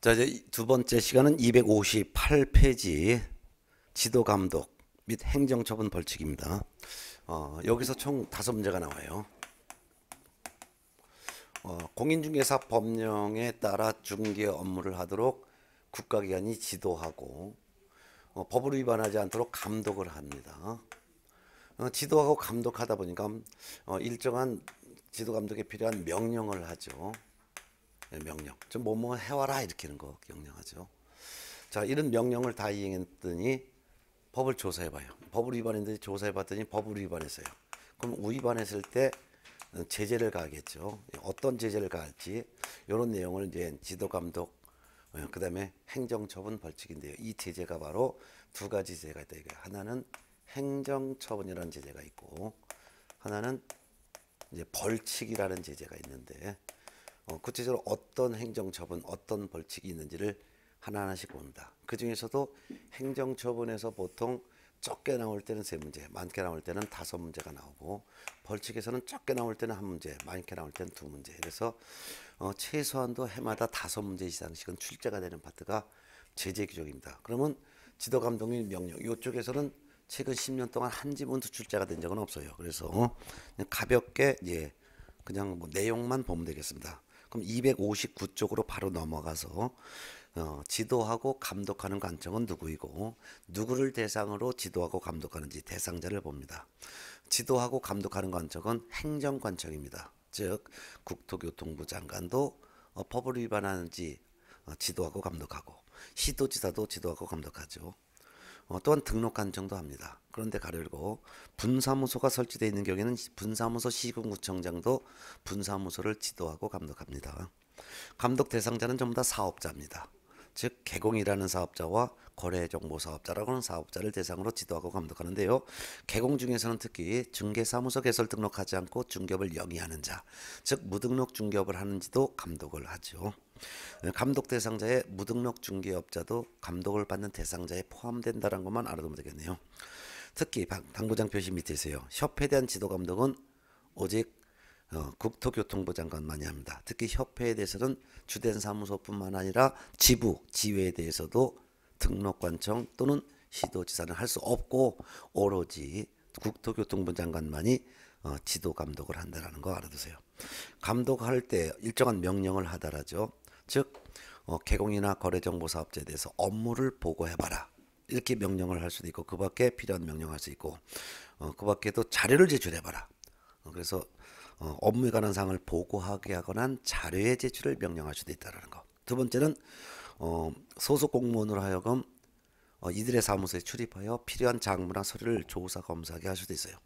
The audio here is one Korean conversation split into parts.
자, 이제 두 번째 시간은 258페이지 지도 감독 및 행정 처분 벌칙입니다. 어, 여기서 총 다섯 문제가 나와요. 어, 공인중개사 법령에 따라 중개 업무를 하도록 국가기관이 지도하고 어, 법을 위반하지 않도록 감독을 합니다. 어, 지도하고 감독하다 보니까 어, 일정한 지도 감독에 필요한 명령을 하죠. 명령. 좀 뭐뭐 뭐 해와라 이렇게 하는 거 명령하죠. 자, 이런 명령을 다 이행했더니 법을 조사해봐요. 법을 위반했는데 조사해봤더니 법을 위반했어요. 그럼 위반했을 때 어, 제재를 가겠죠. 어떤 제재를 가할지 이런 내용을 이제 지도 감독 어, 그다음에 행정 처분 벌칙인데요. 이 제재가 바로 두 가지 제재가 있다 이거예요. 하나는 행정 처분이라는 제재가 있고 하나는 이제 벌칙이라는 제재가 있는데 어, 구체적으로 어떤 행정처분, 어떤 벌칙이 있는지를 하나하나씩 봅니다. 그 중에서도 행정처분에서 보통 적게 나올 때는 세 문제, 많게 나올 때는 다섯 문제가 나오고 벌칙에서는 적게 나올 때는 한 문제, 많게 나올 때는 두 문제. 그래서 어, 최소한도 해마다 다섯 문제 이상씩은 출제가 되는 파트가 제재 규정입니다. 그러면 지도 감독님 명령 이쪽에서는 최근 10년 동안 한 지문도 출제가 된 적은 없어요. 그래서 어, 가볍게 예 그냥 뭐 내용만 보면 되겠습니다. 그럼 259쪽으로 바로 넘어가서 어, 지도하고 감독하는 관청은 누구이고 누구를 대상으로 지도하고 감독하는지 대상자를 봅니다. 지도하고 감독하는 관청은 행정 관청입니다. 즉 국토교통부 장관도 어, 법을 위반하는지 어, 지도하고 감독하고 시도지사도 지도하고 감독하죠. 어, 또한 등록 한정도 합니다. 그런데 가려고 분사무소가 설치되어 있는 경우에는 분사무소 시군구청장도 분사무소를 지도하고 감독합니다. 감독 대상자는 전부 다 사업자입니다. 즉 개공이라는 사업자와 거래정보사업자라고 하는 사업자를 대상으로 지도하고 감독하는데요. 개공 중에서는 특히 중개사무소 개설 등록하지 않고 중개업을 영위하는 자, 즉 무등록 중개업을 하는지도 감독을 하죠. 네, 감독 대상자의 무등록 중개업자도 감독을 받는 대상자에 포함된다는 것만 알아두면 되겠네요. 특히 당부장 표시 밑에 있어요. 협회에 대한 지도 감독은 오직 어, 국토교통부 장관만이 합니다. 특히 협회에 대해서는 주된 사무소뿐만 아니라 지부, 지회에 대해서도 등록관청 또는 시도지사는 할 수 없고 오로지 국토교통부 장관만이 어, 지도 감독을 한다는거 알아두세요. 감독할 때 일정한 명령을 하다라죠. 즉 어, 개공이나 거래정보사업자에 대해서 업무를 보고해봐라. 이렇게 명령을 할 수도 있고 그 밖에 필요한 명령할 수 있고 어, 그 밖에도 자료를 제출해봐라. 어, 그래서 어, 업무에 관한 사항을 보고하게 하거나 자료의 제출을 명령할 수도 있다는 라두 번째는 어, 소속 공무원으로 하여금 어, 이들의 사무소에 출입하여 필요한 장부나 서류를 조사 검사하게 할 수도 있어요.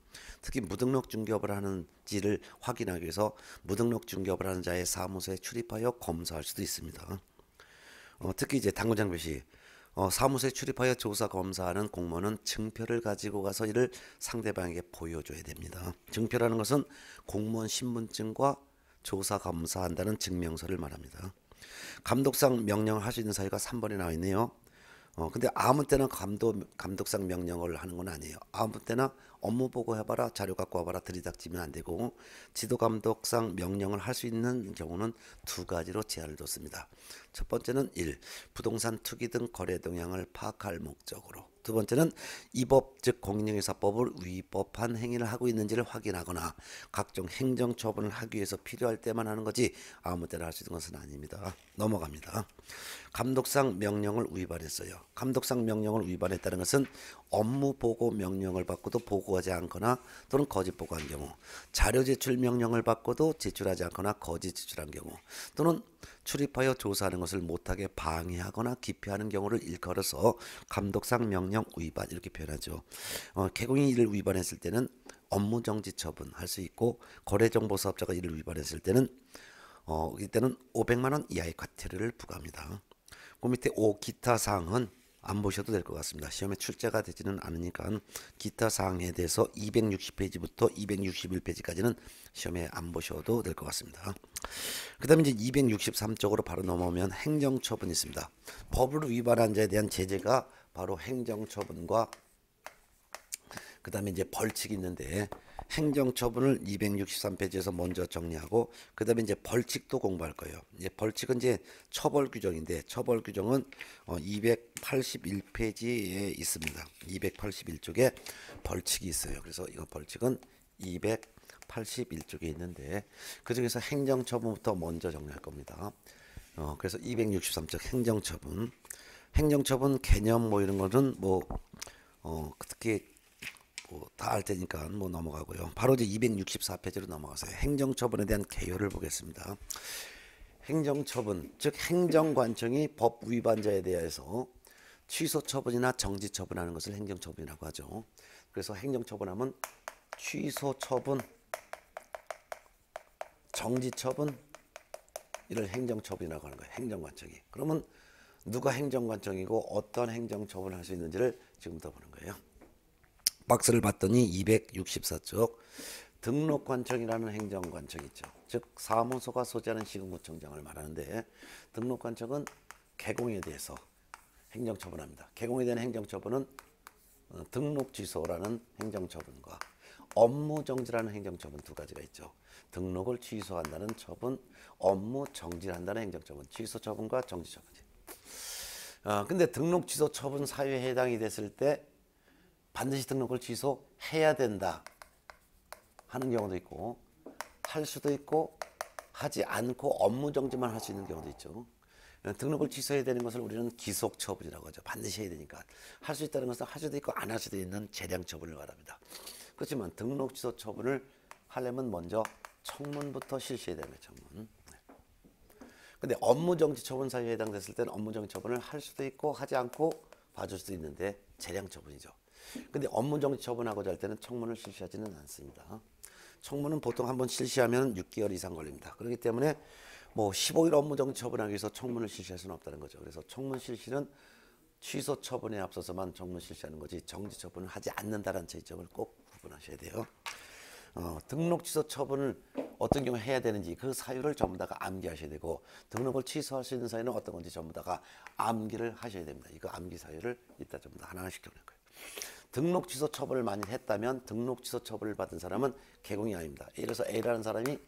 특히 무등록 중개업을 하는지를 확인하기 위해서 무등록 중개업을 하는 자의 사무소에 출입하여 검사할 수도 있습니다. 어, 특히 이제 당구장 배시 어, 사무소에 출입하여 조사 검사하는 공무원은 증표를 가지고 가서 이를 상대방에게 보여줘야 됩니다. 증표라는 것은 공무원 신분증과 조사 검사한다는 증명서를 말합니다. 감독상 명령을 하시는 사유가 3번에 나와 있네요. 어 근데 아무 때나 감독 감독상 명령을 하는 건 아니에요. 아무 때나 업무 보고 해봐라 자료 갖고 와봐라 들이닥치면 안 되고 지도 감독상 명령을 할 수 있는 경우는 두 가지로 제한을 뒀습니다. 첫 번째는 1. 부동산 투기 등 거래 동향을 파악할 목적으로 두 번째는 이법즉공인중개사법을 위법한 행위를 하고 있는지를 확인하거나 각종 행정 처분을 하기 위해서 필요할 때만 하는 거지 아무 때나 할 수 있는 것은 아닙니다. 넘어갑니다. 감독상 명령을 위반했어요. 감독상 명령을 위반했다는 것은 업무 보고 명령을 받고도 보고하지 않거나 또는 거짓 보고한 경우, 자료 제출 명령을 받고도 제출하지 않거나 거짓 제출한 경우, 또는 출입하여 조사하는 것을 못하게 방해하거나 기피하는 경우를 일컬어서 감독상 명령 위반 이렇게 표현하죠. 어, 개공이 이를 위반했을 때는 업무 정지 처분할 수 있고 거래 정보 사업자가 이를 위반했을 때는 어, 이때는 500만 원 이하의 과태료를 부과합니다. 그 밑에 오 기타 사항은 안 보셔도 될 것 같습니다. 시험에 출제가 되지는 않으니까 기타 사항에 대해서 260페이지부터 261페이지까지는 시험에 안 보셔도 될 것 같습니다. 그 다음에 이제 263쪽으로 바로 넘어오면 행정처분이 있습니다. 법을 위반한 자에 대한 제재가 바로 행정처분과 그 다음에 이제 벌칙이 있는데 행정처분을 263페이지에서 먼저 정리하고 그다음에 이제 벌칙도 공부할 거예요. 이제 벌칙은 이제 처벌 규정인데 처벌 규정은 어 281페이지에 있습니다. 281쪽에 벌칙이 있어요. 그래서 이거 벌칙은 281쪽에 있는데 그 중에서 행정처분부터 먼저 정리할 겁니다. 어 그래서 263쪽 행정처분 행정처분 개념 뭐 이런 거는 뭐 어, 특히 뭐다 알 테니까 뭐 넘어가고요. 바로 이제 264페이지로 넘어가세요. 행정처분에 대한 개요를 보겠습니다. 행정처분, 즉 행정관청이 법 위반자에 대해서 취소 처분이나 정지 처분하는 것을 행정 처분이라고 하죠. 그래서 행정 처분하면 취소 처분, 정지 처분 이를 행정 처분이라고 하는 거예요. 행정관청이. 그러면 누가 행정관청이고 어떤 행정 처분을 할 수 있는지를 지금부터 보는 거예요. 박스를 봤더니 264쪽 등록관청이라는 행정관청 있죠. 즉 사무소가 소재하는 시군구청장을 말하는데 등록관청은 개공에 대해서 행정처분합니다. 개공에 대한 행정처분은 어, 등록취소라는 행정처분과 업무정지라는 행정처분 두 가지가 있죠. 등록을 취소한다는 처분, 업무정지한다는 행정처분, 취소처분과 정지처분. 어, 근데 등록취소 처분 사유에 해당이 됐을 때 반드시 등록을 취소해야 된다 하는 경우도 있고 할 수도 있고 하지 않고 업무 정지만 할 수 있는 경우도 있죠. 등록을 취소해야 되는 것을 우리는 기속 처분이라고 하죠. 반드시 해야 되니까 할 수 있다는 것은 할 수도 있고 안 할 수도 있는 재량 처분을 말합니다. 그렇지만 등록 취소 처분을 하려면 먼저 청문부터 실시해야 됩니다. 청문. 네. 근데 업무 정지 처분 사유에 해당됐을 때는 업무 정지 처분을 할 수도 있고 하지 않고 봐줄 수도 있는데 재량 처분이죠. 근데 업무 정지 처분하고자 할 때는 청문을 실시하지는 않습니다. 청문은 보통 한 번 실시하면 6개월 이상 걸립니다. 그렇기 때문에 뭐 15일 업무 정지 처분하기 위해서 청문을 실시할 수는 없다는 거죠. 그래서 청문 실시는 취소 처분에 앞서서만 청문 실시하는 거지 정지 처분을 하지 않는다는 제점을 꼭 구분하셔야 돼요. 어, 등록 취소 처분을 어떤 경우 해야 되는지 그 사유를 전부 다가 암기하셔야 되고 등록을 취소할 수 있는 사유는 어떤 건지 전부 다가 암기를 하셔야 됩니다. 이거 암기 사유를 이따 전부 다 하나씩 정리할 거예요. 등록 취소 처벌을 만일 했다면 등록 취소 처벌을 받은 사람은 개공이 아닙니다. 예를 들어서 A라는 사람이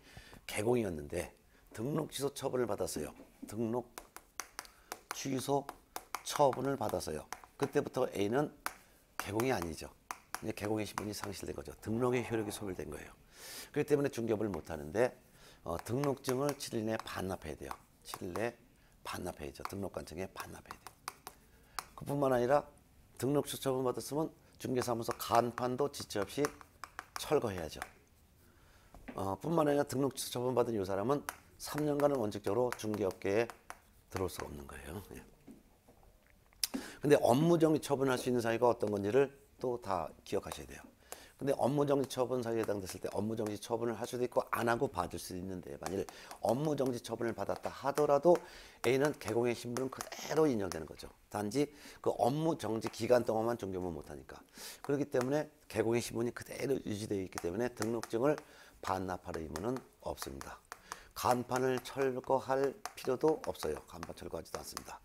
개공이었는데 등록 취소 처분을 받았어요. 등록 취소 처분을 받았어요. 그때부터 A는 개공이 아니죠. 개공의 신분이 상실된 거죠. 등록의 효력이 소멸된 거예요. 그렇기 때문에 중개업을 못 하는데 어, 등록증을 7일 내에 반납해야 돼요. 7일 내에 반납해야죠. 등록관청에 반납해야 돼요. 그뿐만 아니라 등록처 처분받았으면 중개사무소 간판도 지체 없이 철거해야죠. 어, 뿐만 아니라 등록소 처분받은 이 사람은 3년간은 원칙적으로 중개업계에 들어올 수가 없는 거예요. 예. 근데 업무정지 처분할 수 있는 사유가 어떤 건지를 또 다 기억하셔야 돼요. 근데 업무정지 처분 사유에 해당됐을 때 업무정지 처분을 할 수도 있고 안 하고 받을 수도 있는데 만일 업무정지 처분을 받았다 하더라도 A는 개공의 신분은 그대로 인정되는 거죠. 단지 그 업무 정지 기간 동안만 존경을 못하니까. 그렇기 때문에 개공의 신분이 그대로 유지되어 있기 때문에 등록증을 반납할 의무는 없습니다. 간판을 철거할 필요도 없어요. 간판 철거하지도 않습니다.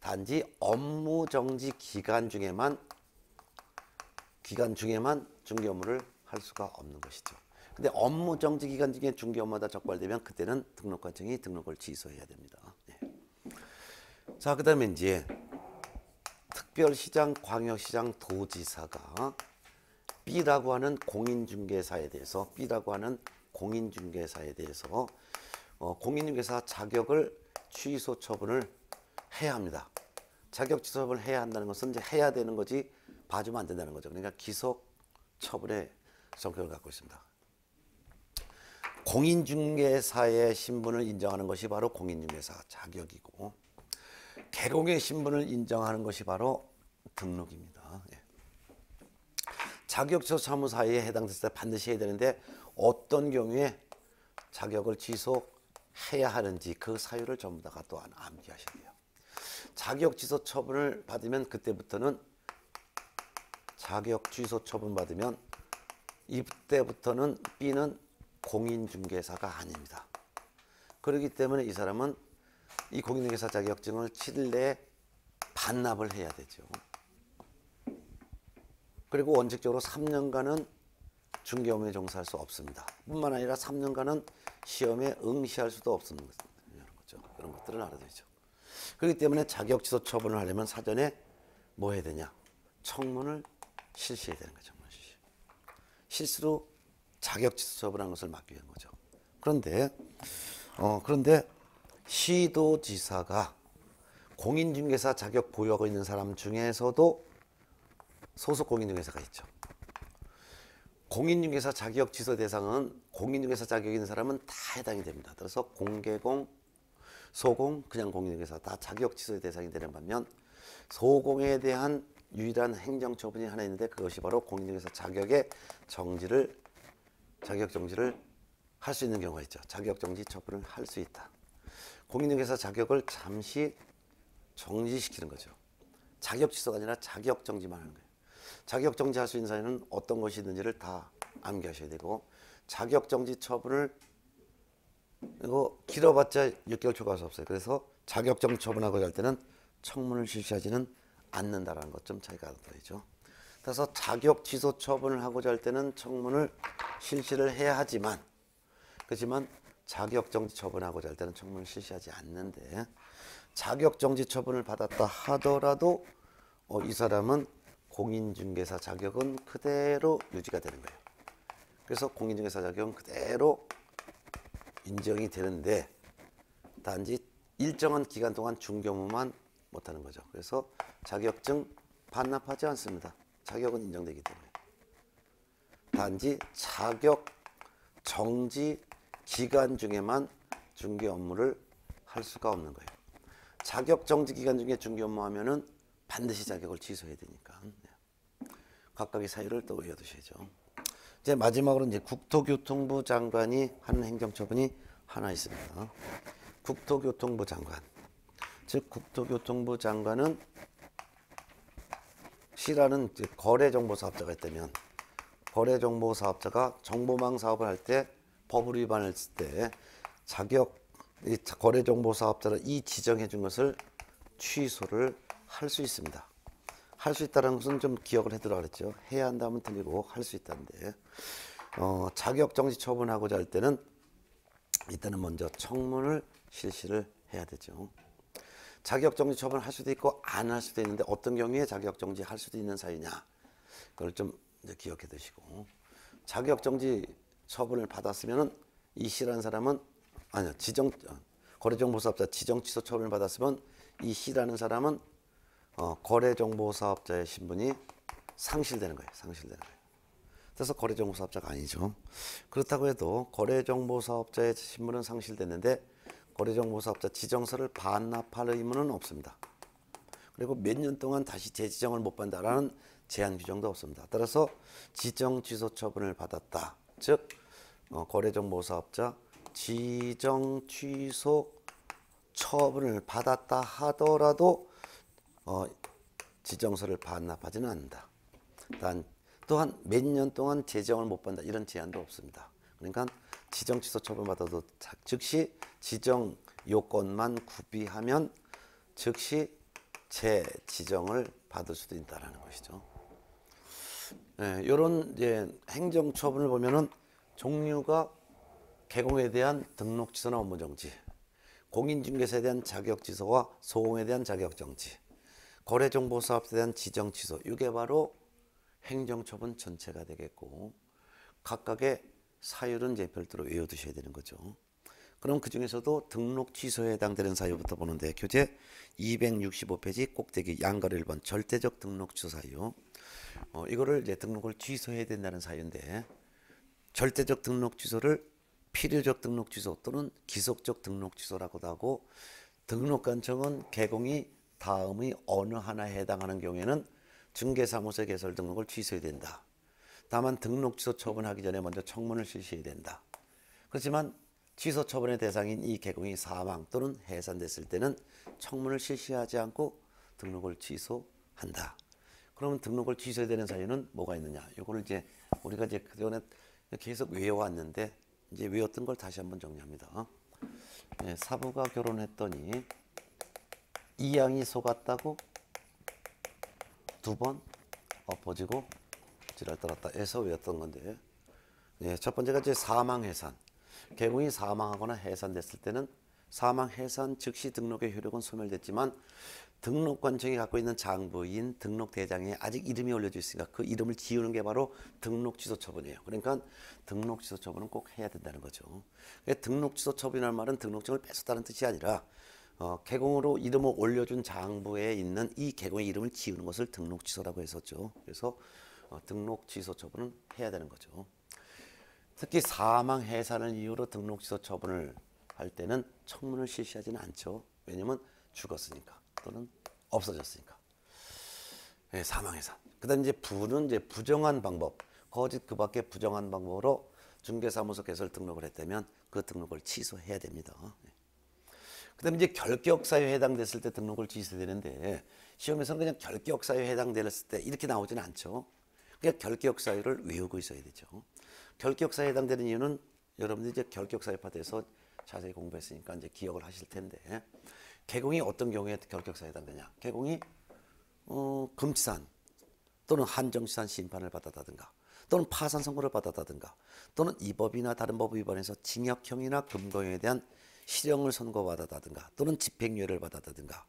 단지 업무 정지 기간 중에만 기간 중에만 중개 업무를 할 수가 없는 것이죠. 근데 업무 정지 기간 중에 중개 업무가 적발되면 그때는 등록과정이 등록을 취소해야 됩니다. 네. 자, 그다음에 이제 특별시장, 광역시장, 도지사가 B라고 하는 공인중개사에 대해서 B라고 하는 공인중개사에 대해서 어, 공인중개사 자격을 취소 처분을 해야 합니다. 자격 취소 처분을 해야 한다는 것은 이제 해야 되는 거지 봐주면 안 된다는 거죠. 그러니까 기소 처분의 성격을 갖고 있습니다. 공인중개사의 신분을 인정하는 것이 바로 공인중개사 자격이고 개공의 신분을 인정하는 것이 바로 등록입니다. 예. 자격처 사무사에 해당됐을 때 반드시 해야 되는데 어떤 경우에 자격을 취소해야 하는지 그 사유를 전부 다 또한 암기하셔야 돼요. 자격 취소 처분을 받으면 그때부터는 자격 취소 처분 받으면 이때부터는 B는 공인중개사가 아닙니다. 그렇기 때문에 이 사람은 이 공인회계사 자격증을 7일 내에 반납을 해야 되죠. 그리고 원칙적으로 3년간은 중개업에 종사할 수 없습니다. 뿐만 아니라 3년간은 시험에 응시할 수도 없는 거죠. 그런 것들을 알아두죠. 그렇기 때문에 자격 취소 처분을 하려면 사전에 뭐 해야 되냐? 청문을 실시해야 되는 거죠. 청문 실시. 실수로 자격 취소 처분한 것을 막기 위한 거죠. 그런데 어 그런데 시도지사가 공인중개사 자격 보유하고 있는 사람 중에서도 소속 공인중개사가 있죠. 공인중개사 자격 취소 대상은 공인중개사 자격이 있는 사람은 다 해당이 됩니다. 그래서 공개공, 소공, 그냥 공인중개사 다 자격 취소 대상이 되는 반면 소공에 대한 유일한 행정처분이 하나 있는데 그것이 바로 공인중개사 자격의 정지를 자격 정지를 할 수 있는 경우가 있죠. 자격 정지 처분을 할 수 있다. 공인중개사 자격을 잠시 정지시키는 거죠. 자격 취소가 아니라 자격 정지만 하는 거예요. 자격 정지할 수 있는 사유는 어떤 것이 있는지를 다 암기하셔야 되고 자격 정지 처분을 이거 길어봤자 6개월 초과할 수 없어요. 그래서 자격 정지 처분하고 할 때는 청문을 실시하지는 않는다라는 것 좀 차이가 들어야죠. 따라서 자격 취소 처분을 하고자 할 때는 청문을 실시를 해야 하지만 그렇지만 자격정지 처분하고자 할 때는 청문을 실시하지 않는데 자격정지 처분을 받았다 하더라도 어, 이 사람은 공인중개사 자격은 그대로 유지가 되는 거예요. 그래서 공인중개사 자격은 그대로 인정이 되는데 단지 일정한 기간 동안 중개무만 못하는 거죠. 그래서 자격증 반납하지 않습니다. 자격은 인정되기 때문에. 단지 자격 정지 기간 중에만 중개 업무를 할 수가 없는 거예요. 자격 정지 기간 중에 중개 업무 하면은 반드시 자격을 취소해야 되니까 네. 각각의 사유를 또 외워두셔야죠. 이제 마지막으로 이제 국토교통부 장관이 하는 행정처분이 하나 있습니다. 국토교통부 장관, 즉 국토교통부 장관은 시라는 거래정보사업자가 있다면 거래정보사업자가 정보망 사업을 할때 법을 위반했을 때 자격 거래정보사업자는 이 지정해 준 것을 취소를 할 수 있습니다. 할 수 있다는 것은 좀 기억을 해두라 그랬죠. 해야 한다면 틀리고 할 수 있다는데 어, 자격정지 처분하고자 할 때는 일단은 먼저 청문을 실시를 해야 되죠. 자격정지 처분할 수도 있고 안 할 수도 있는데 어떤 경우에 자격정지 할 수도 있는 사이냐 그걸 좀 기억해 두시고 자격정지 어, 처분을 받았으면 이 씨라는 사람은 아니요 지정 거래정보사업자 지정취소 처분을 받았으면 이 씨라는 사람은 어, 거래정보사업자의 신분이 상실되는 거예요. 상실되는 거예요. 그래서 거래정보사업자가 아니죠. 그렇다고 해도 거래정보사업자의 신분은 상실됐는데 거래정보사업자 지정서를 반납할 의무는 없습니다. 그리고 몇 년 동안 다시 재지정을 못 받는다라는 제한 규정도 없습니다. 따라서 지정 취소 처분을 받았다. 즉 어, 거래정보사업자 지정 취소 처분을 받았다 하더라도 어, 지정서를 반납하지는 않는다. 단 또한 몇 년 동안 재정을 못 받는다 이런 제한도 없습니다. 그러니까 지정 취소 처분 받아도 즉시 지정 요건만 구비하면 즉시 재지정을 받을 수도 있다는 것이죠. 예, 이런 이제 행정 처분을 보면은 종류가 개공에 대한 등록 취소나 업무 정지, 공인중개사에 대한 자격 지소와 소공에 대한 자격 정지, 거래정보사업에 대한 지정 취소. 이게 바로 행정 처분 전체가 되겠고 각각의 사유는 이제 별도로 외워두셔야 되는 거죠. 그럼 그 중에서도 등록 취소에 해당되는 사유부터 보는데 교재 265페이지 꼭대기 양가를 1번 절대적 등록 취소 사유 어, 이거를 이제 등록을 취소해야 된다는 사유인데 절대적 등록 취소를 필요적 등록 취소 또는 기속적 등록 취소라고도 하고 등록 간청은 개공이 다음의 어느 하나에 해당하는 경우에는 중개사무소 개설 등록을 취소해야 된다. 다만 등록 취소 처분하기 전에 먼저 청문을 실시해야 된다. 그렇지만 취소 처분의 대상인 이 개공이 사망 또는 해산됐을 때는 청문을 실시하지 않고 등록을 취소한다. 그러면 등록을 취소해야 되는 사유는 뭐가 있느냐? 요거를 이제 우리가 이제 그동에 계속 외워왔는데 이제 외웠던 걸 다시 한번 정리합니다. 예, 사부가 결혼했더니 이 양이 속았다고 두 번 엎어지고 지랄 떨었다 해서 외웠던 건데 예, 첫 번째가 이제 사망해산 개봉이 사망하거나 해산됐을 때는 사망해산 즉시 등록의 효력은 소멸됐지만 등록관청이 갖고 있는 장부인 등록대장에 아직 이름이 올려져 있으니까 그 이름을 지우는 게 바로 등록취소 처분이에요. 그러니까 등록취소 처분은 꼭 해야 된다는 거죠. 그러니까 등록취소 처분이라는 말은 등록증을 뺏었다는 뜻이 아니라 어, 개공으로 이름을 올려준 장부에 있는 이 개공의 이름을 지우는 것을 등록취소라고 했었죠. 그래서 어, 등록취소 처분은 해야 되는 거죠. 특히 사망 해산을 이유로 등록취소 처분을 할 때는 청문을 실시하지는 않죠. 왜냐면 죽었으니까. 또는 없어졌으니까. 예, 사망해산. 그다음 이제 부는 이제 부정한 방법, 거짓 그밖에 부정한 방법으로 중개사무소 개설 등록을 했다면 그 등록을 취소해야 됩니다. 예. 그다음 이제 결격사유에 해당됐을 때 등록을 취소되는데 시험에서는 그냥 결격사유에 해당됐을 때 이렇게 나오지는 않죠. 그냥 결격사유를 외우고 있어야 되죠. 결격사유에 해당되는 이유는 여러분들이 이제 결격사유 파트에서 자세히 공부했으니까 이제 기억을 하실 텐데 개공이 어떤 경우에 결격사유에 해당되냐? 개공이 어, 금치산 또는 한정치산 심판을 받았다든가 또는 파산 선고를 받았다든가 또는 이 법이나 다른 법 위반에서 징역형이나 금고형에 대한 실형을 선고받았다든가 또는 집행유예를 받았다든가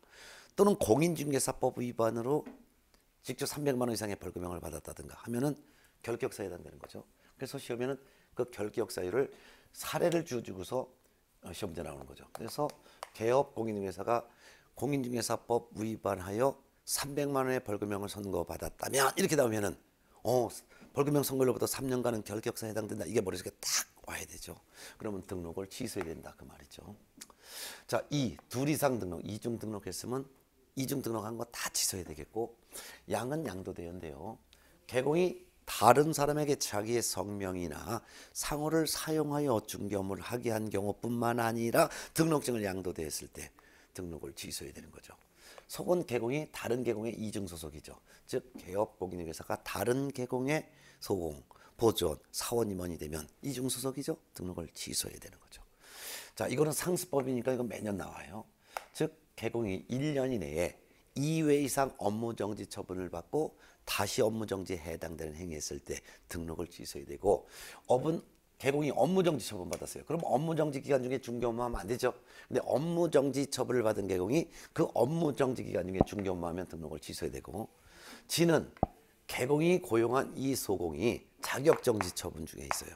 또는 공인중개사법 위반으로 직접 300만 원 이상의 벌금형을 받았다든가 하면은 결격사유에 해당되는 거죠. 그래서 시험에는 그 결격사유를 사례를 주어주고서 어, 시험제 나오는 거죠. 그래서 개업 공인중개사가 공인중개사법 위반하여 300만 원의 벌금형을 선고받았다면 이렇게 나오면은 어 벌금형 선고로부터 3년간은 결격사에 해당된다. 이게 머릿속에 딱 와야 되죠. 그러면 등록을 취소해야 된다 그 말이죠. 자, 이둘 이상 등록, 이중 등록했으면 이중 등록한 거 다 취소해야 되겠고 양은 양도 대는데요 개공이 다른 사람에게 자기의 성명이나 상호를 사용하여 중겸을 하게 한 경우뿐만 아니라 등록증을 양도되었을 때 등록을 취소해야 되는 거죠. 속은 개공이 다른 개공의 이중 소속이죠. 즉 개업 공인회사가 다른 개공의 소공, 보존, 사원 임원이 되면 이중 소속이죠. 등록을 취소해야 되는 거죠. 자, 이거는 상습법이니까 이건 매년 나와요. 즉 개공이 1년 이내에 2회 이상 업무 정지 처분을 받고 다시 업무 정지에 해당되는 행위했을 때 등록을 취소해야 되고 업은 개공이 업무 정지 처분 받았어요. 그럼 업무 정지 기간 중에 중개 업무하면 안 되죠. 근데 업무 정지 처분을 받은 개공이 그 업무 정지 기간 중에 중개 업무하면 등록을 취소해야 되고 지는 개공이 고용한 이 소공이 자격정지 처분 중에 있어요.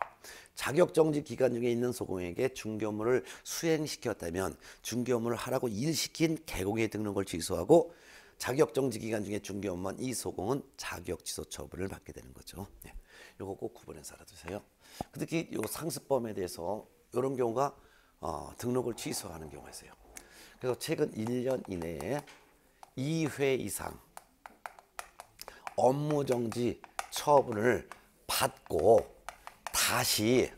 자격정지 기간 중에 있는 소공에게 중개업무를 수행시켰다면 중개업무를 하라고 일시킨 개공의 등록을 취소하고 자격정지 기간 중에 중개업만 이소공은 자격취소 처분을 받게 되는 거죠. 네. 요거 꼭 구분해서 알아두세요. 특히 요 상습범에 대해서 이런 경우가 어, 등록을 취소하는 경우가 있어요. 그래서 최근 1년 이내에 2회 이상 업무정지 처분을 받고 다시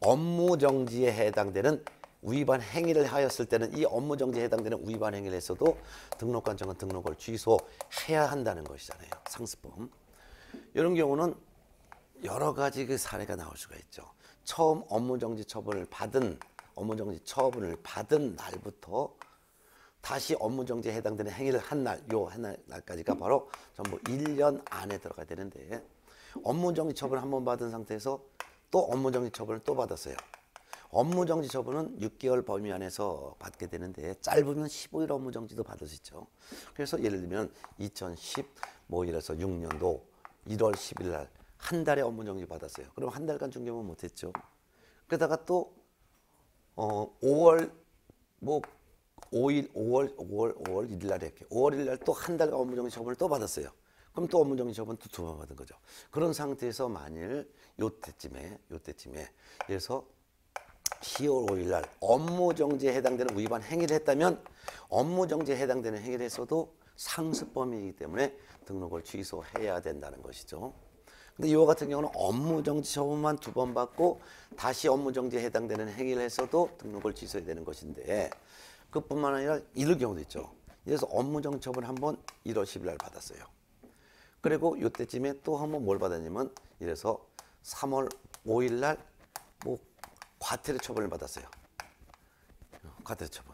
업무정지에 해당되는 위반 행위를 하였을 때는 이 업무정지에 해당되는 위반 행위를 했어도 등록관청은 등록을 취소해야 한다는 것이잖아요. 상습범. 이런 경우는 여러 가지 그 사례가 나올 수가 있죠. 처음 업무정지 처분을 받은 업무정지 처분을 받은 날부터 다시 업무정지에 해당되는 행위를 한 날, 요한 날까지가 바로 전부 1년 안에 들어가야 되는데 업무정지 처분을 한번 받은 상태에서 또 업무정지 처분을 또 받았어요. 업무 정지 처분은 6개월 범위 안에서 받게 되는데 짧으면 15일 업무 정지도 받을 수 있죠. 그래서 예를 들면 2010일에서 6년도 1월 10일 날 한 달에 업무 정지 받았어요. 그럼 한 달간 중개만 못했죠. 그러다가 또 어, 5월 뭐 5일 5월 5월 5월 1일 날 이렇게 5월 1일 날 또 한 달간 업무 정지 처분을 또 받았어요. 그럼 또 업무 정지 처분 또두 번 받은 거죠. 그런 상태에서 만일 요때쯤에 요때쯤에 그래서 10월 5일 날 업무 정지에 해당되는 위반 행위를 했다면 업무 정지에 해당되는 행위를 했어도 상습범이기 때문에 등록을 취소해야 된다는 것이죠. 근데 이와 같은 경우는 업무 정지 처분만 두 번 받고 다시 업무 정지에 해당되는 행위를 했어도 등록을 취소해야 되는 것인데 그뿐만 아니라 이럴 경우도 있죠. 그래서 업무 정지 처분 한번 1월 10일 날 받았어요. 그리고 이때쯤에 또 한번 뭘 받았냐면 이래서 3월 5일 날뭐 과태료 처분을 받았어요. 어, 과태료 처분.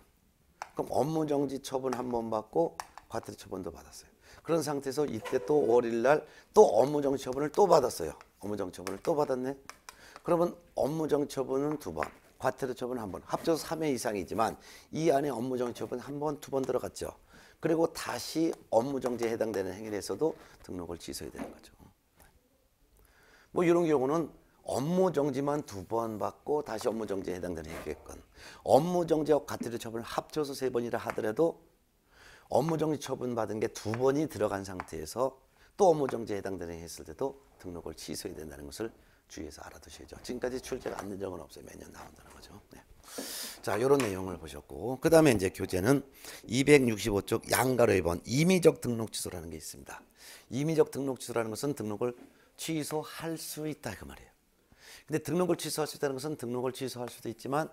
그럼 업무 정지 처분 한 번 받고 과태료 처분도 받았어요. 그런 상태에서 이때 또 5일 날또 업무 정지 처분을 또 받았어요. 업무 정지 처분을 또 받았네. 그러면 업무 정지 처분은 두 번, 과태료 처분 한 번, 합쳐서 3회 이상이지만 이 안에 업무 정지 처분 한 번, 두 번 들어갔죠. 그리고 다시 업무 정지에 해당되는 행위를 했도 등록을 취소해야 되는 거죠. 뭐 이런 경우는 업무 정지만 두 번 받고 다시 업무 정지에 해당되는 해결건 업무 정지와 과태료 처분을 합쳐서 세 번이라 하더라도 업무 정지 처분 받은 게 두 번이 들어간 상태에서 또 업무 정지에 해당되는 했을 때도 등록을 취소해야 된다는 것을 주의해서 알아두셔야죠. 지금까지 출제가 안 된 적은 없어요. 매년 나온다는 거죠. 네. 자, 요런 내용을 보셨고 그다음에 이제 교재는 265쪽 양가로 1번 임의적 등록 취소라는 게 있습니다. 임의적 등록 취소라는 것은 등록을 취소할 수 있다 그 말이에요. 근데 등록을 취소할 수 있다는 것은 등록을 취소할 수도 있지만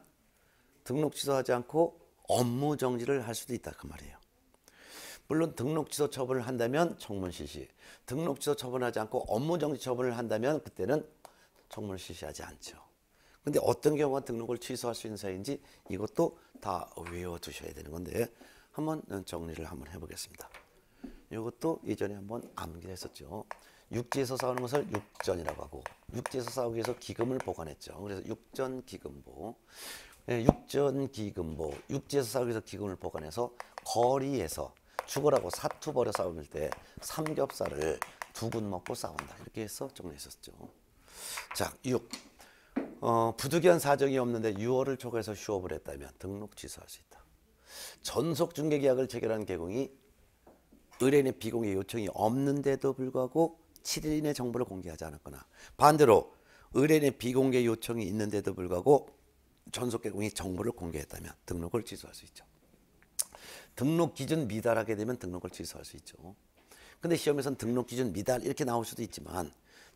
등록 취소하지 않고 업무 정지를 할 수도 있다 그 말이에요. 물론 등록 취소 처분을 한다면 정문 실시, 등록 취소 처분하지 않고 업무 정지 처분을 한다면 그때는 정문 실시하지 않죠. 근데 어떤 경우가 등록을 취소할 수 있는 사인지 이것도 다 외워두셔야 되는 건데 한번 정리를 한번 해보겠습니다. 이것도 예전에 한번 암기했었죠. 육지에서 싸우는 것을 육전이라고 하고 육지에서 싸우기 위해서 기금을 보관했죠. 그래서 육전 기금보. 예, 육전 기금보. 육지에서 싸우기 위해서 기금을 보관해서 거리에서 죽어라고 사투 벌여 싸울 때 삼겹살을 두근 먹고 싸운다. 이렇게 해서 정리했었죠. 자, 6. 어, 부득이한 사정이 없는데 6월을 초과해서 휴업을 했다면 등록 취소할 수 있다. 전속 중개 계약을 체결한 개공이 의뢰인의 비공개 요청이 없는데도 불구하고 7일 내 정보를 공개하지 않았거나 반대로 의뢰인의 비공개 요청이 있는데도 불구하고 전속 개공이 정보를 공개했다면 등록을 취소할 수 있죠. 등록 기준 미달하게 되면 등록을 취소할 수 있죠. 근데 시험에선 등록 기준 미달 이렇게 나올 수도 있지만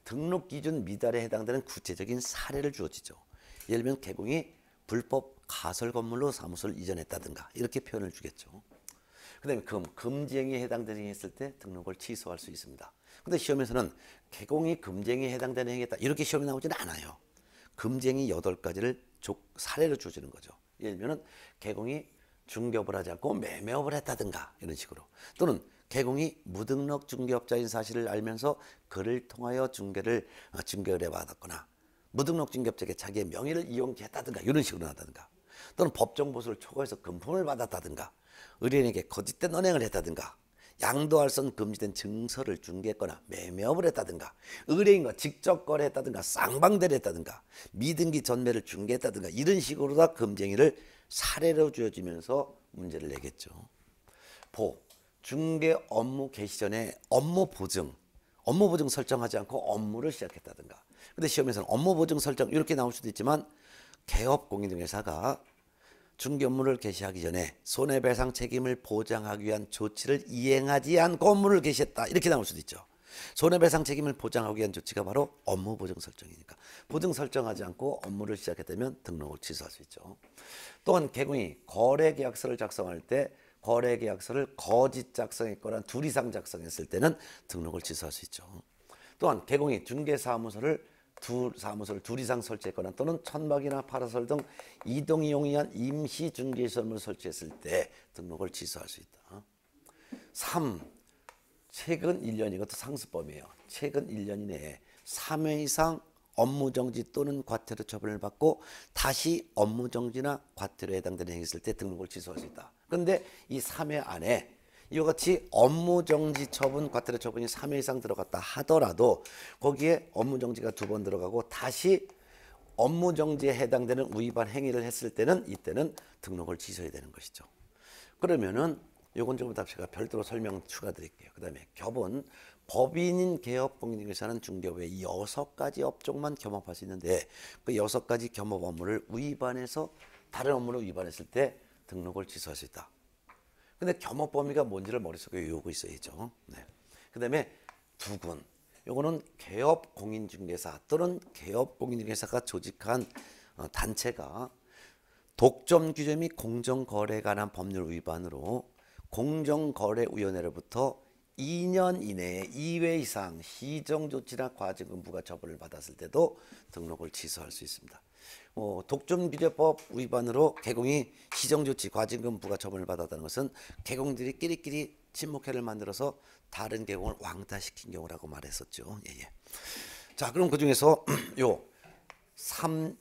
등록 기준 미달에 해당되는 구체적인 사례를 주어지죠. 예를 들면 개공이 불법 가설 건물로 사무소를 이전했다든가 이렇게 표현을 주겠죠. 그다음에 금 금지행위에 해당되는 했을 때 등록을 취소할 수 있습니다. 근데 시험에서는 개공이 금쟁이에 해당되는 행위다 이렇게 시험이 나오지는 않아요. 금쟁이 8가지를 사례로 주지는 거죠. 예를 들면 개공이 중개업을 하지 않고 매매업을 했다든가 이런 식으로 또는 개공이 무등록 중개업자인 사실을 알면서 그를 통하여 중개를 어, 중개를 해받았거나 무등록 중개업자에게 자기의 명의를 이용했다든가 이런 식으로 한다든가 또는 법정 보수를 초과해서 금품을 받았다든가 의뢰인에게 거짓된 언행을 했다든가 양도할선 금지된 증서를 중개했거나 매매업을 했다든가 의뢰인과 직접 거래했다든가 쌍방대를 했다든가 미등기 전매를 중개했다든가 이런 식으로 다 금쟁이를 사례로 주어지면서 문제를 내겠죠. 보 중개 업무 개시 전에 업무 보증 업무 보증 설정하지 않고 업무를 시작했다든가 근데 시험에서는 업무 보증 설정 이렇게 나올 수도 있지만 개업 공인중개사가 중개 업무를 개시하기 전에 손해배상 책임을 보장하기 위한 조치를 이행하지 않고 업무를 개시했다 이렇게 나올 수도 있죠. 손해배상 책임을 보장하기 위한 조치가 바로 업무 보증 설정이니까 보증 설정하지 않고 업무를 시작했다면 등록을 취소할 수 있죠. 또한 개공이 거래계약서를 작성할 때 거래계약서를 거짓 작성했거나 둘 이상 작성했을 때는 등록을 취소할 수 있죠. 또한 개공이 중개사무소를 두 사무소를 둘 이상 설치했거나 또는 천막이나 파라솔 등 이동 이용이한 임시 중개 시설물 설치했을 때 등록을 취소할 수 있다. 3. 최근 1년 이것도 상습범이에요. 최근 1년 이내에 3회 이상 업무 정지 또는 과태료 처분을 받고 다시 업무 정지나 과태료에 해당되는 행위 있을 때 등록을 취소할 수 있다. 그런데 이 3회 안에 이와 같이 업무 정지 처분, 과태료 처분이 3회 이상 들어갔다 하더라도 거기에 업무 정지가 두 번 들어가고 다시 업무 정지에 해당되는 위반 행위를 했을 때는 이때는 등록을 취소해야 되는 것이죠. 그러면은 요건 좀 이따 제가 별도로 설명 추가드릴게요. 그다음에 겹은 법인인 개업 공인중개사는 중개업의 여섯 가지 업종만 겸업할 수 있는데 그 여섯 가지 겸업 업무를 위반해서 다른 업무를 위반했을 때 등록을 취소할 수 있다. 근데 겸업 범위가 뭔지를 머릿속에 외우고 있어야죠. 네. 그 다음에 두군. 요거는 개업 공인중개사 또는 개업 공인중개사가 조직한 어, 단체가 독점 규제 및 공정거래에 관한 법률 위반으로 공정거래위원회로부터 2년 이내에 2회 이상 시정조치나 과징 금부가 처분을 받았을 때도 등록을 취소할 수 있습니다. 어, 독점비례법 위반으로 개공이 시정조치 과징금 부과 처분을 받았다는 것은 개공들이 끼리끼리 침묵회를 만들어서 다른 개공을 왕따시킨 경우라고 말했었죠. 예, 예. 자, 그럼 그 중에서 요 3,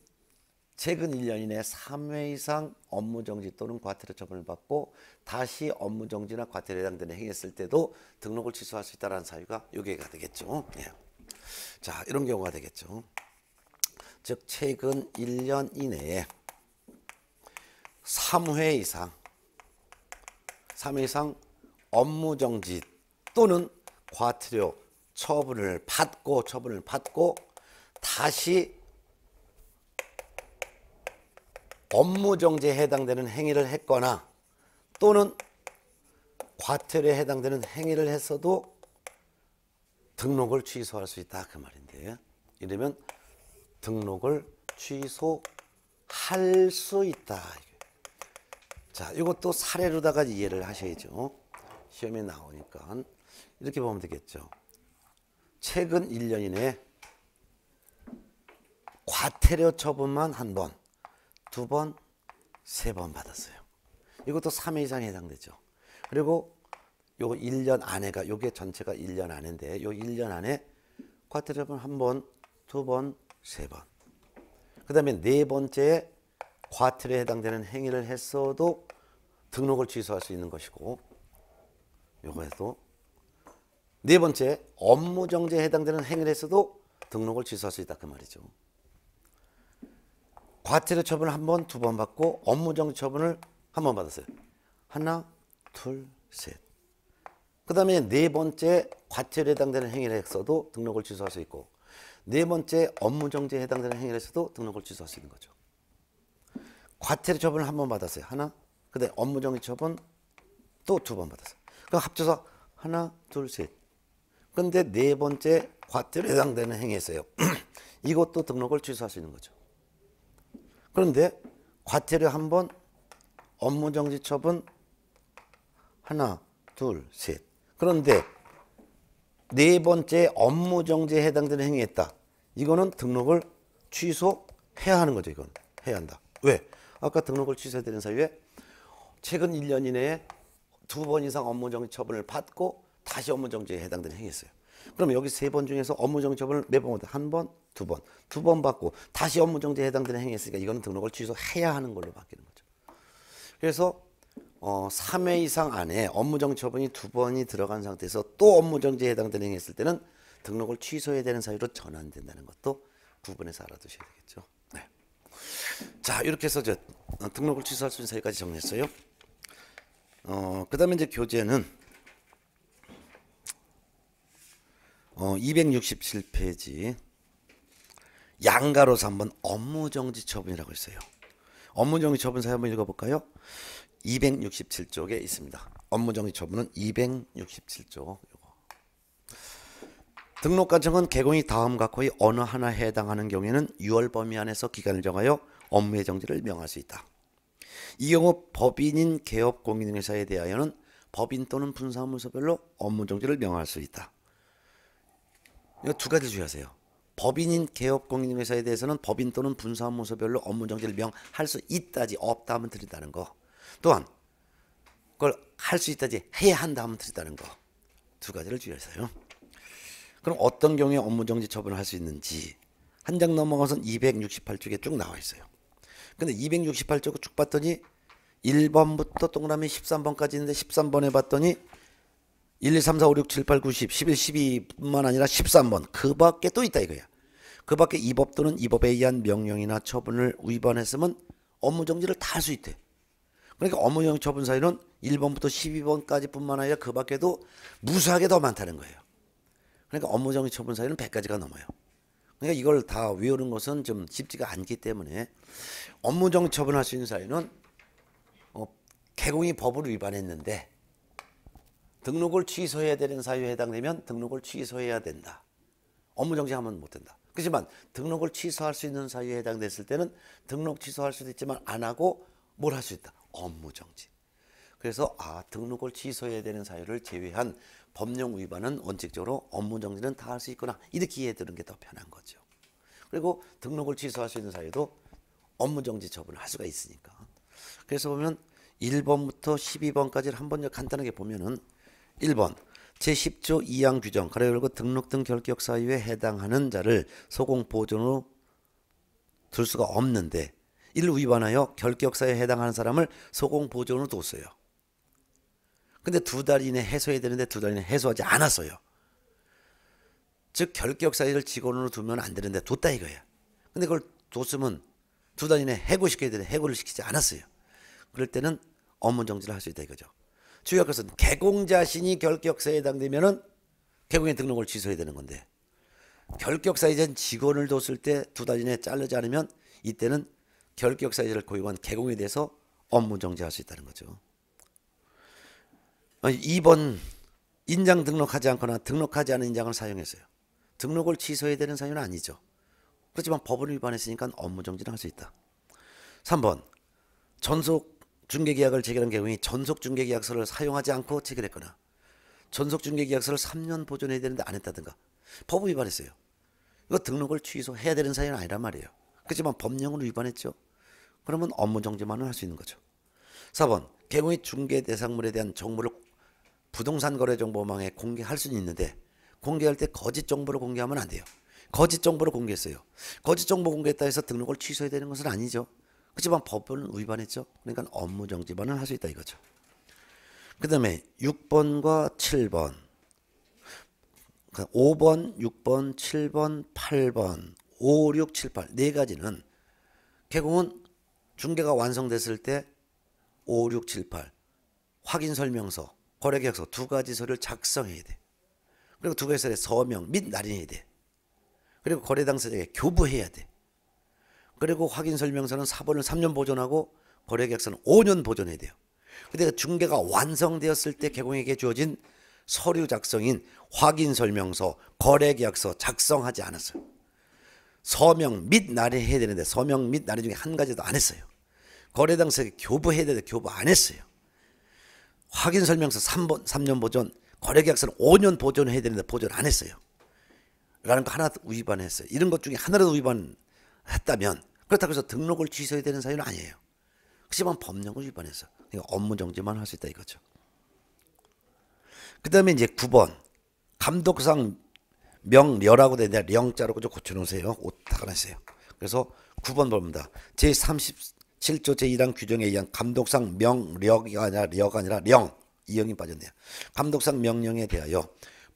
최근 1년 이내 3회 이상 업무 정지 또는 과태료 처분을 받고 다시 업무 정지나 과태료에 해당되는 행위했을 때도 등록을 취소할 수 있다는 사유가 요게가 되겠죠. 예. 자, 이런 경우가 되겠죠. 즉 최근 1년 이내에 3회 이상 3회 이상 업무 정지 또는 과태료 처분을 받고 처분을 받고 다시 업무 정지에 해당되는 행위를 했거나 또는 과태료에 해당되는 행위를 했어도 등록을 취소할 수 있다 그 말인데 이러면 등록을 취소할 수 있다. 자, 이것도 사례로다가 이해를 하셔야죠. 시험에 나오니까 이렇게 보면 되겠죠. 최근 1년 이내 과태료 처분만 한 번, 두 번, 세 번 받았어요. 이것도 3회 이상 해당되죠. 그리고 요 1년 안에가 요게 전체가 1년 안인데 요 1년 안에 과태료 처분 한 번, 두 번, 세 번. 그 다음에 네 번째 과태료에 해당되는 행위를 했어도 등록을 취소할 수 있는 것이고 요거에도 네 번째 업무 정지에 해당되는 행위를 했어도 등록을 취소할 수 있다 그 말이죠. 과태료 처분을 한 번, 두 번 받고 업무 정지 처분을 한 번 받았어요. 하나, 둘, 셋. 그 다음에 네 번째 과태료에 해당되는 행위를 했어도 등록을 취소할 수 있고 네 번째 업무 정지에 해당되는 행위에했도 등록을 취소할 수 있는 거죠. 과태료 처분을 한 번 받았어요. 하나. 근데 업무 정지 처분 또 두 번 받았어요. 그럼 합쳐서 하나, 둘, 셋. 근데 네 번째 과태료에 해당되는 행위였어요. 이것도 등록을 취소할 수 있는 거죠. 그런데 과태료 한 번, 업무 정지 처분 하나, 둘, 셋. 그런데 네 번째 업무 정지에 해당되는 행위했다. 이거는 등록을 취소해야 하는 거죠. 이건 해야 한다. 왜? 아까 등록을 취소해야 되는 사이에 최근 1년 이내에 두 번 이상 업무 정지 처분을 받고 다시 업무 정지에 해당되는 행위했어요. 그럼 여기 세 번 중에서 업무 정지 처분을 몇 번? 한 번, 두 번. 두 번 받고 다시 업무 정지에 해당되는 행위했으니까 이거는 등록을 취소해야 하는 걸로 바뀌는 거죠. 그래서 어, 3회 이상 안에 업무정 지 처분이 두 번이 들어간 상태에서 또 업무정지에 해당되는 행했을 위 때는 등록을 취소해야 되는 사유로 전환된다는 것도 구분해서 알아두셔야 되겠죠. 네. 자 이렇게 해서 저 등록을 취소할 수 있는 사유까지 정리했어요. 어, 그다음에 이제 교재는 어, 267페이지 양가로서 한번 업무정지 처분이라고 있어요. 업무정지 처분 사유 한번 읽어볼까요? 267쪽에 있습니다. 업무정지 처분은 267쪽. 등록과정은 개공이 다음 각호의 어느 하나 해당하는 경우에는 6월 범위 안에서 기간을 정하여 업무의 정지를 명할 수 있다. 이 경우 법인인 개업 공인회사에 대하여는 법인 또는 분사무소별로 업무 정지를 명할 수 있다. 이거 두 가지 주의하세요. 법인인 개업 공인회사에 대해서는 법인 또는 분사무소별로 업무 정지를 명할 수 있다지 없다 하면 틀린다는 거. 또한 그걸 할 수 있다지 해야 한다 하면 틀리다는 거 두 가지를 주의하세요. 그럼 어떤 경우에 업무정지 처분을 할 수 있는지 한 장넘어가서는 268쪽에 쭉 나와 있어요. 근데 268쪽을 쭉 봤더니 1번부터 동그라미 13번까지 있는데 13번에 봤더니 1, 2, 3, 4, 5, 6, 7, 8, 9, 10, 11, 12뿐만 아니라 13번 그 밖에 또 있다 이거야. 그 밖에 이 법 또는 이 법에 의한 명령이나 처분을 위반했으면 업무정지를 다 할 수 있대. 그러니까 업무형 처분 사유는 1번부터 12번까지뿐만 아니라 그 밖에도 무수하게 더 많다는 거예요. 그러니까 업무형 정 처분 사유는 100가지가 넘어요. 그러니까 이걸 다 외우는 것은 좀 쉽지가 않기 때문에 업무정 처분할 수 있는 사유는 어, 개공이 법을 위반했는데 등록을 취소해야 되는 사유에 해당되면 등록을 취소해야 된다. 업무정지하면 못 된다. 그렇지만 등록을 취소할 수 있는 사유에 해당됐을 때는 등록 취소할 수도 있지만 안 하고 뭘 할 수 있다. 업무 정지. 그래서 아 등록을 취소해야 되는 사유를 제외한 법령 위반은 원칙적으로 업무 정지는 다 할 수 있구나 이렇게 이해 드는 게 더 편한 거죠. 그리고 등록을 취소할 수 있는 사유도 업무 정지 처분을 할 수가 있으니까. 그래서 보면 1번부터 12번까지를 한번 간단하게 보면은 1번 제10조 2항 규정 가로 열고 등록 등 결격 사유에 해당하는 자를 소공 보존으로 둘 수가 없는데 이를 위반하여 결격사유에 해당하는 사람을 소공 보존으로 뒀어요. 근데 두 달 이내 해소해야 되는데 두 달 이내 해소하지 않았어요. 즉 결격사유를 직원으로 두면 안 되는데 뒀다 이거야. 근데 그걸 뒀으면 두 달 이내 해고시켜야 되는데 해고를 시키지 않았어요. 그럴 때는 업무 정지를 할 수 있다 이거죠. 주역에서는 개공 자신이 결격사에 해당되면은 개공의 등록을 취소해야 되는 건데 결격사에 대한 직원을 뒀을 때 두 달 이내 자르지 않으면 이때는 결격 사유를 고용한 개공에 대해서 업무 정지할 수 있다는 거죠. 2번 인장 등록하지 않거나 등록하지 않은 인장을 사용했어요. 등록을 취소해야 되는 사유는 아니죠. 그렇지만 법을 위반했으니까 업무 정지를 할 수 있다. 3번 전속 중개계약을 체결한 경우에 전속 중개계약서를 사용하지 않고 체결했거나 전속 중개계약서를 3년 보존해야 되는데 안 했다든가 법을 위반했어요. 이거 등록을 취소해야 되는 사유는 아니란 말이에요. 그렇지만 법령을 위반했죠. 그러면 업무 정지만은 할수 있는 거죠. 4번 개공의 중개 대상물에 대한 정보를 부동산 거래 정보망에 공개할 수는 있는데 공개할 때 거짓 정보를 공개하면 안 돼요. 거짓 정보를 공개했어요. 거짓 정보 공개했다 해서 등록을 취소해야 되는 것은 아니죠. 그렇지만 법은 위반했죠. 그러니까 업무 정지만은 할수 있다 이거죠. 그 다음에 6번과 7번 5번, 그러니까 6번, 7번, 8번 5, 6, 7, 8. 네 가지는 개공은 중개가 완성됐을 때 5, 6, 7, 8. 확인 설명서, 거래 계약서 두 가지 서류를 작성해야 돼. 그리고 두 가지 서류에 서명 및 날인해야 돼. 그리고 거래 당사자에게 교부해야 돼. 그리고 확인 설명서는 사본을 3년 보존하고 거래 계약서는 5년 보존해야 돼요. 근데 중개가 완성되었을 때 개공에게 주어진 서류 작성인 확인 설명서, 거래 계약서 작성하지 않았어요. 서명 및 날에 해야 되는데 서명 및 날에 중에 한 가지도 안 했어요. 거래 당사에 교부해야 되는데 교부 안 했어요. 확인 설명서 3번 3년 보존, 거래 계약서는 5년 보존해야 되는데 보존 안 했어요. 라는 거 하나도 위반했어요. 이런 것 중에 하나라도 위반했다면 그렇다고 해서 등록을 취소해야 되는 사유는 아니에요. 하지만 법령을 위반해서 그러니까 업무 정지만 할 수 있다 이거죠. 그 다음에 이제 9번 감독상 명려라고 되는데 령자로 그 고쳐놓으세요. 오타가나세요. 그래서 9번 법니다 제37조 제1항 규정에 의한 감독상 명력이 아니라 력 아니라 령. 이형이 빠졌네요. 감독상 명령에 대하여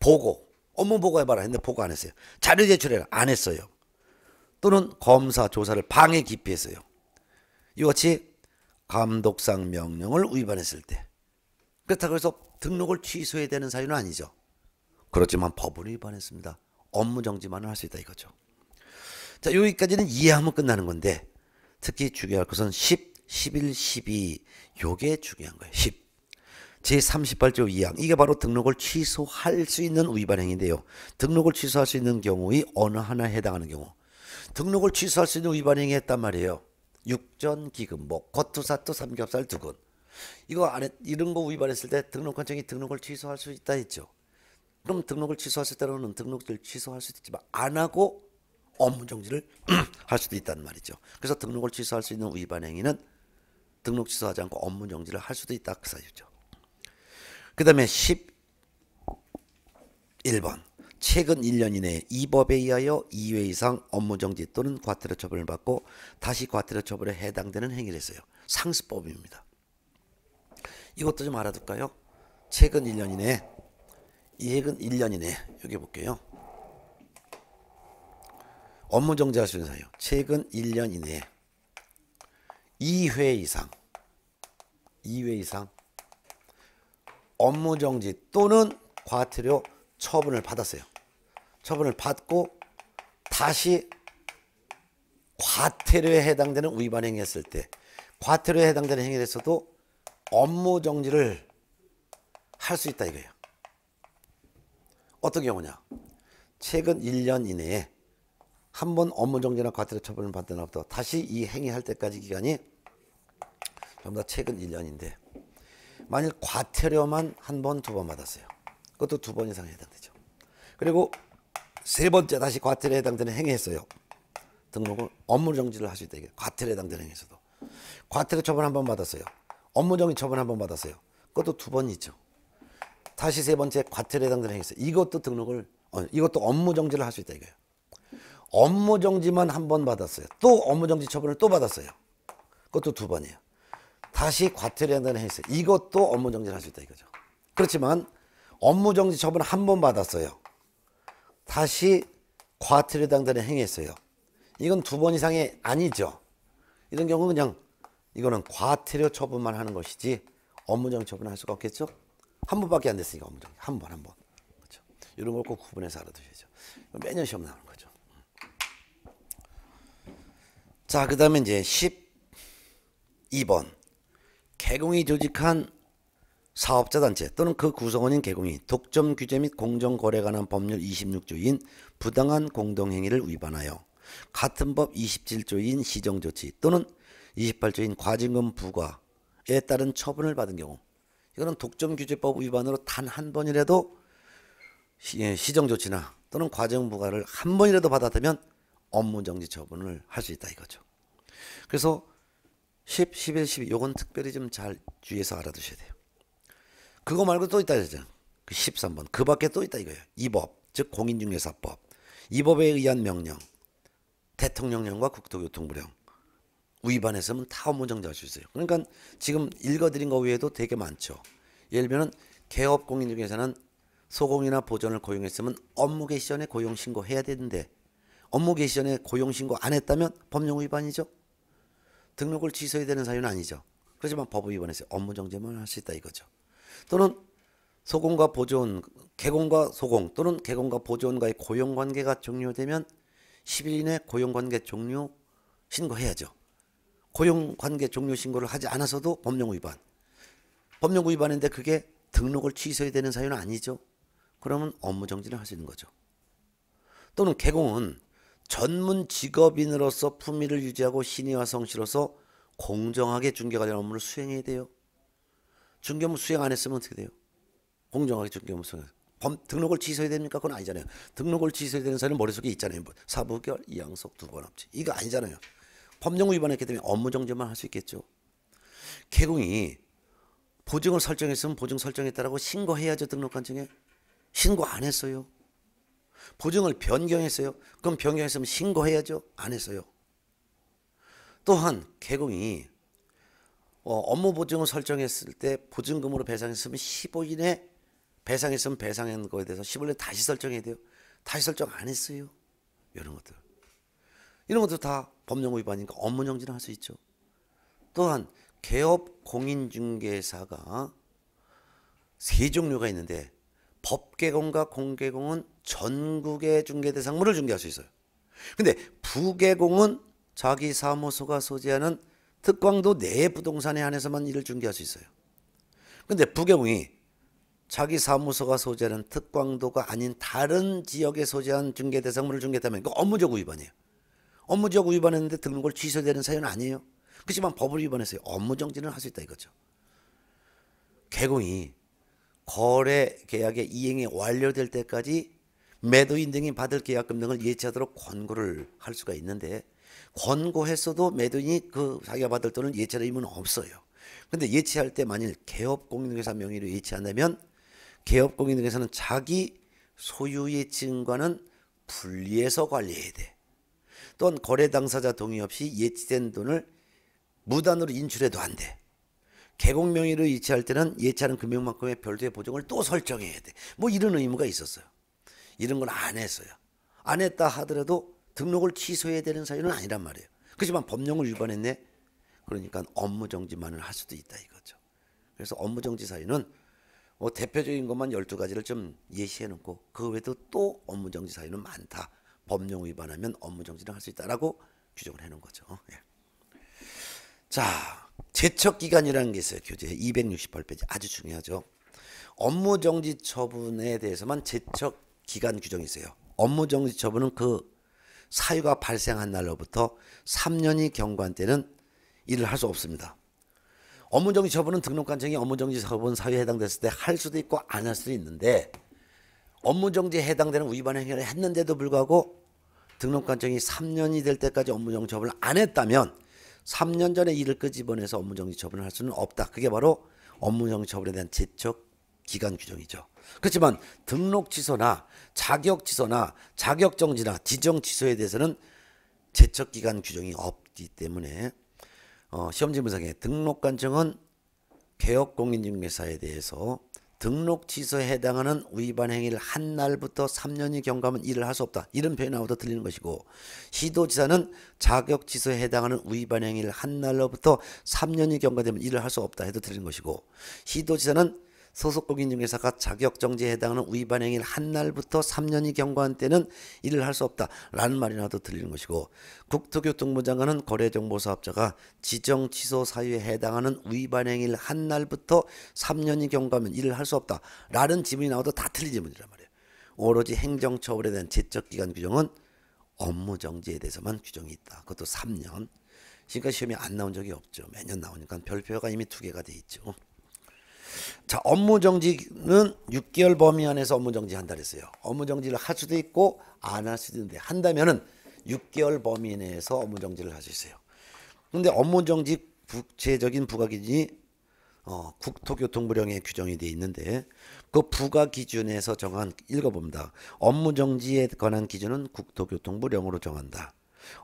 보고 업무 보고해봐라 했는데 보고 안 했어요. 자료 제출해안 했어요. 또는 검사 조사를 방해 기피했어요. 이같이 감독상 명령을 위반했을 때 그렇다고 해서 등록을 취소해야 되는 사유는 아니죠. 그렇지만 법을 위반했습니다. 업무 정지만을 할 수 있다 이거죠. 자, 여기까지는 이해하면 끝나는 건데 특히 중요할 것은 10, 11, 12 요게 중요한 거예요. 10. 제38조 2항 이게 바로 등록을 취소할 수 있는 위반 행위인데요. 등록을 취소할 수 있는 경우의 어느 하나에 해당하는 경우 등록을 취소할 수 있는 위반 행위 했단 말이에요. 육전 기금목, 뭐 겉투사또 삼겹살 두근 이거 안에 이런 거 위반했을 때 등록 관청이 등록을 취소할 수 있다 했죠. 그럼 등록을 취소할 수 있다는 등록을 취소할 수도 있지만 안 하고 업무 정지를 할 수도 있단 말이죠. 그래서 등록을 취소할 수 있는 위반 행위는 등록 취소하지 않고 업무 정지를 할 수도 있다 그 사유죠. 그 다음에 11번 최근 1년 이내에 이 법에 의하여 2회 이상 업무 정지 또는 과태료 처분을 받고 다시 과태료 처분에 해당되는 행위를 했어요. 상습법입니다. 이것도 좀 알아둘까요? 최근 1년 이내에 이익은 1년이네. 여기 볼게요. 업무 정지할 수 있는 사유. 최근 1년 이내 2회 이상 2회 이상 업무 정지 또는 과태료 처분을 받았어요. 처분을 받고 다시 과태료에 해당되는 위반 행위했을 때 과태료에 해당되는 행위를 했어도 업무 정지를 할 수 있다 이거예요. 어떤 경우냐? 최근 1년 이내에 한 번 업무 정지나 과태료 처분을 받던 날부터 다시 이 행위할 때까지 기간이 전부 다 최근 1년인데 만일 과태료만 한 번, 두 번 받았어요. 그것도 두 번이상 해당되죠. 그리고 세 번째 다시 과태료에 해당되는 행위했어요. 등록을 업무 정지를 하실 때 과태료에 해당되는 행위에서도 과태료 처분 한 번 받았어요. 업무 정지 처분 한 번 받았어요. 그것도 두번이죠 다시 세 번째 과태료 해당되는 행위 있어요. 이것도 등록을 어, 이것도 업무 정지를 할 수 있다 이거예요. 업무 정지만 한 번 받았어요. 또 업무 정지 처분을 또 받았어요. 그것도 두 번이에요. 다시 과태료 해당되는 행위 있어요. 이것도 업무 정지를 할 수 있다 이거죠. 그렇지만 업무 정지 처분 한 번 받았어요. 다시 과태료 해당되는 행위 했어요. 이건 두 번 이상이 아니죠. 이런 경우는 그냥 이거는 과태료 처분만 하는 것이지 업무정 지 처분할 을 수가 없겠죠? 한 번밖에 안 됐으니까 엄청한 번, 한 번. 그렇죠. 이런 걸 꼭 구분해서 알아두셔야죠. 매년 시험 나오는 거죠. 음. 자, 그 다음에 이제 12번. 개공이 조직한 사업자 단체 또는 그 구성원인 개공이 독점 규제 및 공정 거래 관한 법률 26조인 부당한 공동행위를 위반하여 같은 법 27조인 시정조치 또는 28조인 과징금 부과에 따른 처분을 받은 경우 이거는 독점규제법 위반으로 단 한 번이라도 예, 시정조치나 또는 과정부과를한 번이라도 받아들면 업무정지 처분을 할 수 있다 이거죠. 그래서 10, 11, 12 요건 특별히 좀 잘 주의해서 알아두셔야 돼요. 그거 말고 또 있다 그러잖아. 그 13번. 그 밖에 또 있다 이거예요. 이 법, 즉 공인중개사법. 이 법에 의한 명령. 대통령령과 국토교통부령. 위반했으면 다 업무정지할 수 있어요. 그러니까 지금 읽어드린 거 외에도 되게 많죠. 예를 들면 개업공인 중에서는 소공이나 보존을 고용했으면 업무 개시 전에 고용 신고해야 되는데 업무 개시 전에 고용 신고 안 했다면 법령 위반이죠. 등록을 취소해야 되는 사유는 아니죠. 그렇지만 법을 위반해서 업무 정지만 할 수 있다 이거죠. 또는 소공과 보존, 개공과 소공 또는 개공과 보존과의 고용 관계가 종료되면 10일 이내 고용 관계 종료 신고해야죠. 고용관계 종료 신고를 하지 않아서도 법령 위반. 법령 위반인데 그게 등록을 취소해야 되는 사유는 아니죠. 그러면 업무 정지를 할수 있는 거죠. 또는 개공은 전문 직업인으로서 품위를 유지하고 신의와 성실로서 공정하게 중개관련 업무를 수행해야 돼요. 중개업무 수행 안 했으면 어떻게 돼요? 공정하게 중개업무 수행. 범, 등록을 취소해야 됩니까? 그건 아니잖아요. 등록을 취소해야 되는 사유는 머릿속에 있잖아요. 뭐, 사부결, 이양속 두번 합치. 이거 아니잖아요. 법령 위반했기 때문에 업무 정지만 할 수 있겠죠. 개공이 보증을 설정했으면 보증 설정했다라고 신고해야죠 등록관청에 신고 안 했어요. 보증을 변경했어요. 그럼 변경했으면 신고해야죠. 안 했어요. 또한 개공이 어, 업무 보증을 설정했을 때 보증금으로 배상했으면 15일에 배상했으면 배상한 거에 대해서 15일에 다시 설정해야 돼요. 다시 설정 안 했어요. 이런 것들. 이런 것도 다 법령 위반이니까 업무정지를 할수 있죠. 또한 개업 공인중개사가 세 종류가 있는데 법개공과 공개공은 전국의 중개 대상물을 중개할 수 있어요. 근데 부개공은 자기 사무소가 소재하는 특광도 내 부동산에 한해서만 이를 중개할 수 있어요. 근데 부개공이 자기 사무소가 소재하는 특광도가 아닌 다른 지역에 소재한 중개 대상물을 중개했다면 그 업무적 위반이에요. 업무적 위반했는데 등록을 취소되는 사유는 아니에요. 그렇지만 법을 위반해서 업무 정지는 할 수 있다 이거죠. 개공이 거래 계약의 이행이 완료될 때까지 매도 인증이 받을 계약금 등을 예치하도록 권고를 할 수가 있는데 권고했어도 매도인이 그 자기가 받을 돈을 예치할 의무는 없어요. 근데 예치할 때 만일 개업공인중개사 명의로 예치한다면 개업공인중개사는 자기 소유의 증과는 분리해서 관리해야 돼. 또한 거래 당사자 동의 없이 예치된 돈을 무단으로 인출해도 안 돼. 개공 명의로 예치할 때는 예치하는 금액만큼의 별도의 보증을 또 설정해야 돼. 뭐 이런 의무가 있었어요. 이런 걸 안 했어요. 안 했다 하더라도 등록을 취소해야 되는 사유는 아니란 말이에요. 그렇지만 법령을 위반했네. 그러니까 업무 정지만을 할 수도 있다 이거죠. 그래서 업무 정지 사유는 뭐 대표적인 것만 12가지를 좀 예시해 놓고 그 외에도 또 업무 정지 사유는 많다. 법령 위반하면 업무 정지를 할 수 있다라고 규정을 해놓은 거죠. 예. 자, 제척 기간이라는 게 있어요. 교재 268페이지 아주 중요하죠. 업무 정지 처분에 대해서만 제척 기간 규정이 있어요. 업무 정지 처분은 그 사유가 발생한 날로부터 3년이 경과한 때는 일을 할 수 없습니다. 업무 정지 처분은 등록 관청이 업무 정지 처분 사유에 해당됐을 때 할 수도 있고 안 할 수도 있는데 업무정지에 해당되는 위반 행위를 했는데도 불구하고 등록관청이 3년이 될 때까지 업무정지 처분을 안 했다면 3년 전에 일을 끄집어내서 업무정지 처분을 할 수는 없다. 그게 바로 업무정지 처분에 대한 제척 기간 규정이죠. 그렇지만 등록 취소나 자격 취소나 자격 정지나 지정 취소에 대해서는 제척 기간 규정이 없기 때문에 어, 시험지문상에 등록관청은 개업공인중개사에 대해서 등록 취소에 해당하는 위반 행위를 한 날부터 3년이 경과하면 일을 할 수 없다. 이런 표현이 나오다 틀리는 것이고 시도지사는 자격 취소에 해당하는 위반 행위를 한 날로부터 3년이 경과되면 일을 할 수 없다 해도 틀린 것이고 시도지사는 소속국인 중개사가 자격정지에 해당하는 위반 행위를 한 날부터 3년이 경과한 때는 일을 할 수 없다라는 말이라도 들리는 것이고 국토교통부 장관은 거래정보사업자가 지정 취소 사유에 해당하는 위반 행위를 한 날부터 3년이 경과하면 일을 할 수 없다라는 지문이 나와도 다 틀린 지문이란 말이에요. 오로지 행정처벌에 대한 제적기간 규정은 업무정지에 대해서만 규정이 있다. 그것도 3년. 그러니까 시험이 안 나온 적이 없죠. 매년 나오니까 별표가 이미 두 개가 돼 있죠. 자, 업무 정지는 6개월 범위 안에서 업무 정지한다 그랬어요. 업무 정지를 할 수도 있고 안 할 수도 있는데 한다면은 6개월 범위 내에서 업무 정지를 할 수 있어요. 근데 업무 정지 구체적인 부가 기준이 어, 국토교통부령의 규정이 돼 있는데 그 부가 기준에서 정한 읽어봅니다. 업무 정지에 관한 기준은 국토교통부령으로 정한다.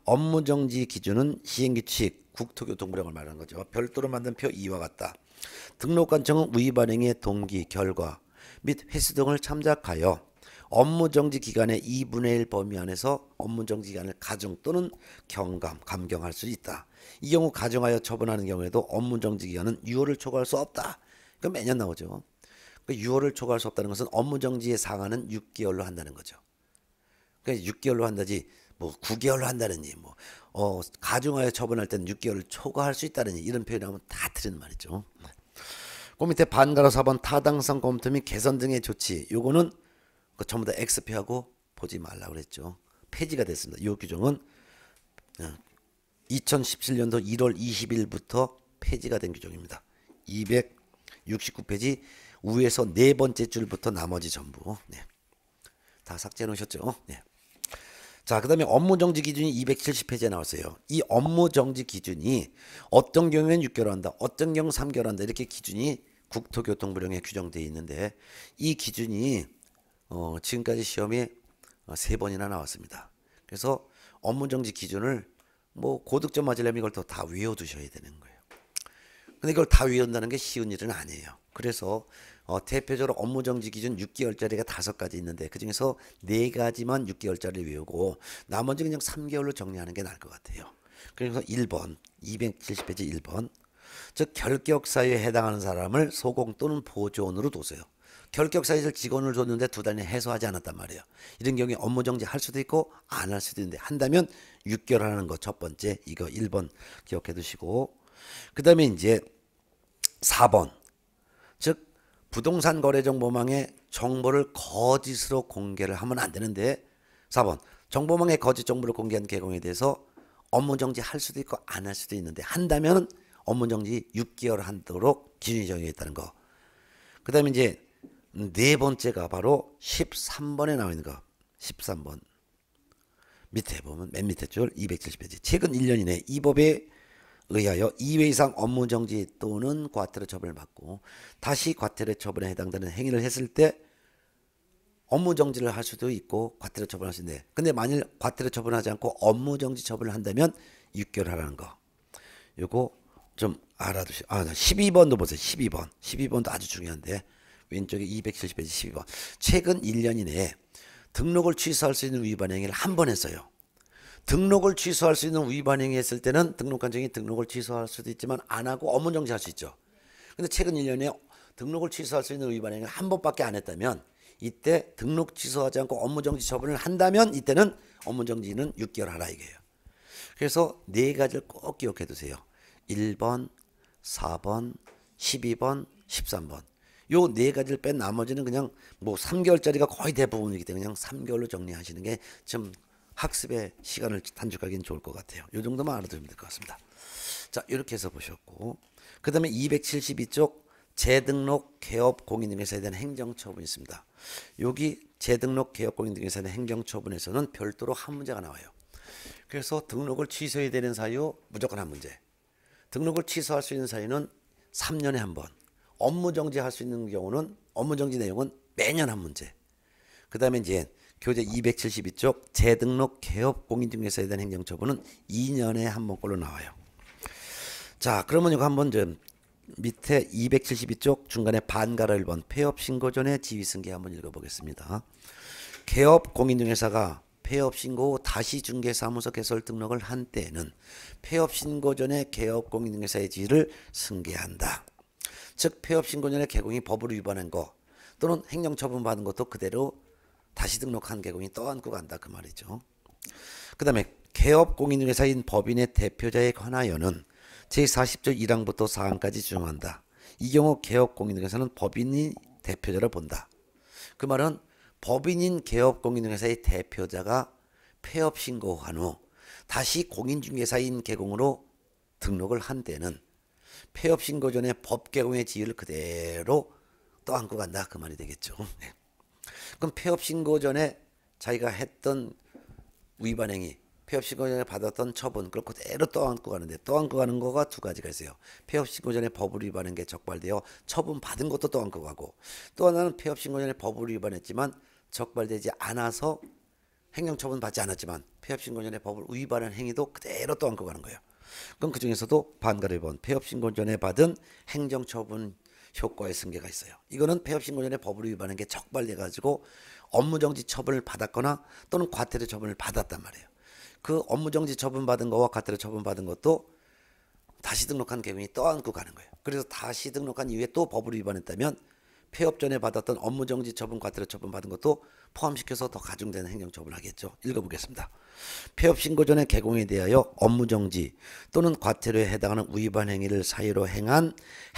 업무 정지 기준은 시행규칙 국토교통부령을 말하는 거죠. 별도로 만든 표 2와 같다. 등록 관청은 위반행위의 동기, 결과 및 횟수 등을 참작하여 업무 정지 기간의 2분의 1 범위 안에서 업무 정지 기간을 가중 또는 경감, 감경할 수 있다. 이 경우 가중하여 처분하는 경우에도 업무 정지 기간은 6월을 초과할 수 없다. 그 매년 나오죠. 그 그러니까 6월을 초과할 수 없다는 것은 업무 정지의 상한은 6개월로 한다는 거죠. 그러니까 6개월로 한다지 뭐 9개월로 한다든지 뭐 어, 가중하여 처분할 때는 6개월을 초과할 수 있다는 이런 표현하면 다 틀린 말이죠. 네. 그 밑에 반가로 4번 타당성 검토 및 개선 등의 조치 요거는 그 전부 다 엑스표하고 보지 말라 그랬죠. 폐지가 됐습니다. 요 규정은 2017년도 1월 20일부터 폐지가 된 규정입니다. 269페이지 위에서 네 번째 줄부터 나머지 전부 네. 다 삭제해 놓으셨죠? 네. 자, 그 다음에 업무 정지 기준이 270페이지에 나왔어요. 이 업무 정지 기준이 어떤 경우에는 6개월 한다, 어떤 경우 3개월 한다, 이렇게 기준이 국토교통부령에 규정되어 있는데 이 기준이 어, 지금까지 시험에 어, 세 번이나 나왔습니다. 그래서 업무 정지 기준을 뭐 고득점 맞으려면 이걸 더다 외워두셔야 되는 거예요. 근데 이걸 다 외운다는 게 쉬운 일은 아니에요. 그래서 어, 대표적으로 업무정지 기준 6개월짜리가 다섯 가지 있는데 그중에서 네가지만 6개월짜리를 외우고 나머지 그냥 3개월로 정리하는 게 나을 것 같아요. 그래서 1번 270페이지 1번 즉 결격사유에 해당하는 사람을 소공 또는 보조원으로 둬서요. 결격사유를 직원을 줬는데 두 달내 에 해소하지 않았단 말이에요. 이런 경우에 업무정지 할 수도 있고 안 할 수도 있는데 한다면 6개월 하는 거 첫 번째 이거 1번 기억해 두시고 그 다음에 이제 4번 즉 부동산 거래 정보망에 정보를 거짓으로 공개를 하면 안 되는데 4번 정보망에 거짓 정보를 공개한 개공에 대해서 업무 정지할 수도 있고 안 할 수도 있는데 한다면 업무 정지 6개월 한도록 기준이 정해 있다는 거. 그다음에 이제 네 번째가 바로 13번에 나와 있는 거. 13번. 밑에 보면 맨 밑에 줄 270페이지. 최근 1년 이내 이법에 의하여 2회 이상 업무 정지 또는 과태료 처분을 받고 다시 과태료 처분에 해당되는 행위를 했을 때 업무 정지를 할 수도 있고 과태료 처분할 수 있는데 근데 만일 과태료 처분하지 않고 업무 정지 처분을 한다면 6개월 하라는 거. 요거 좀 알아두시. 아, 12번도 보세요. 12번. 12번도 아주 중요한데. 왼쪽에 270페이지 12번. 최근 1년 이내에 등록을 취소할 수 있는 위반 행위를 한 번 했어요. 등록을 취소할 수 있는 위반행위 했을 때는 등록관청이 등록을 취소할 수도 있지만 안 하고 업무정지할 수 있죠. 근데 최근 1년에 등록을 취소할 수 있는 위반행위를 한 번밖에 안 했다면 이때 등록 취소하지 않고 업무정지 처분을 한다면 이때는 업무정지는 6개월 하라 이게요. 그래서 네 가지를 꼭 기억해 두세요. 1번, 4번, 12번, 13번. 요 네 가지를 뺀 나머지는 그냥 뭐 3개월짜리가 거의 대부분이기 때문에 그냥 3개월로 정리하시는 게좀 학습의 시간을 단축하기는 좋을 것 같아요. 이 정도만 알아두면 될 것 같습니다. 자, 이렇게 해서 보셨고 그 다음에 272쪽 재등록 개업 공인등에서에 대한 행정처분이 있습니다. 여기 재등록 개업 공인등에서는 행정처분에서는 별도로 한 문제가 나와요. 그래서 등록을 취소해야 되는 사유 무조건 한 문제. 등록을 취소할 수 있는 사유는 3년에 한 번. 업무 정지할 수 있는 경우는 업무 정지 내용은 매년 한 문제. 그다음에 이제 교재 272쪽 재등록 개업 공인중개사에 대한 행정처분은 2년에 한 번꼴로 나와요. 자 그러면 이거 한번 좀 밑에 272쪽 중간에 반가라 1번 폐업 신고 전에 지위 승계 한번 읽어보겠습니다. 개업 공인중개사가 폐업 신고 후 다시 중개사무소 개설 등록을 한 때에는 폐업 신고 전에 개업 공인중개사의 지위를 승계한다. 즉 폐업 신고 전에 개공이 법으 위반한 것 또는 행정처분 받은 것도 그대로 다시 등록한 개공이 떠안고 간다 그 말이죠. 그 다음에 개업 공인중개사인 법인의 대표자에 관하여는 제40조 1항부터 4항까지 규정한다. 이 경우 개업 공인중개사는 법인이 대표자를 본다. 그 말은 법인인 개업 공인중개사의 대표자가 폐업 신고한 후 다시 공인중개사인 개공으로 등록을 한 때는 폐업 신고 전에 법 개공의 지위를 그대로 떠안고 간다 그 말이 되겠죠. 그럼 폐업신고 전에 자기가 했던 위반행위, 폐업신고 전에 받았던 처분 그걸 그대로 떠안고 가는데 떠안고 가는 거가 두 가지가 있어요. 폐업신고 전에 법을 위반한 게 적발되어 처분 받은 것도 떠안고 가고 또 하나는 폐업신고 전에 법을 위반했지만 적발되지 않아서 행정처분 받지 않았지만 폐업신고 전에 법을 위반한 행위도 그대로 떠안고 가는 거예요. 그럼 그 중에서도 반가를 본 폐업신고 전에 받은 행정처분 효과의 승계가 있어요. 이거는 폐업신고전의 법을 위반한 게 적발돼 가지고 업무정지 처분을 받았거나 또는 과태료 처분을 받았단 말이에요. 그 업무정지 처분받은 거와 과태료 처분받은 것도 다시 등록한 개인이 떠안고 가는 거예요. 그래서 다시 등록한 이후에 또 법을 위반했다면 폐업 전에 받았던 업무정지 처분, 과태료 처분 받은 것도 포함시켜서 더 가중되는 행정 처분하겠죠. 읽어보겠습니다. 폐업 신고 전에 개공에 대하여 업무정지 또는 과태료에 해당하는 위반 행위를 사유로 행한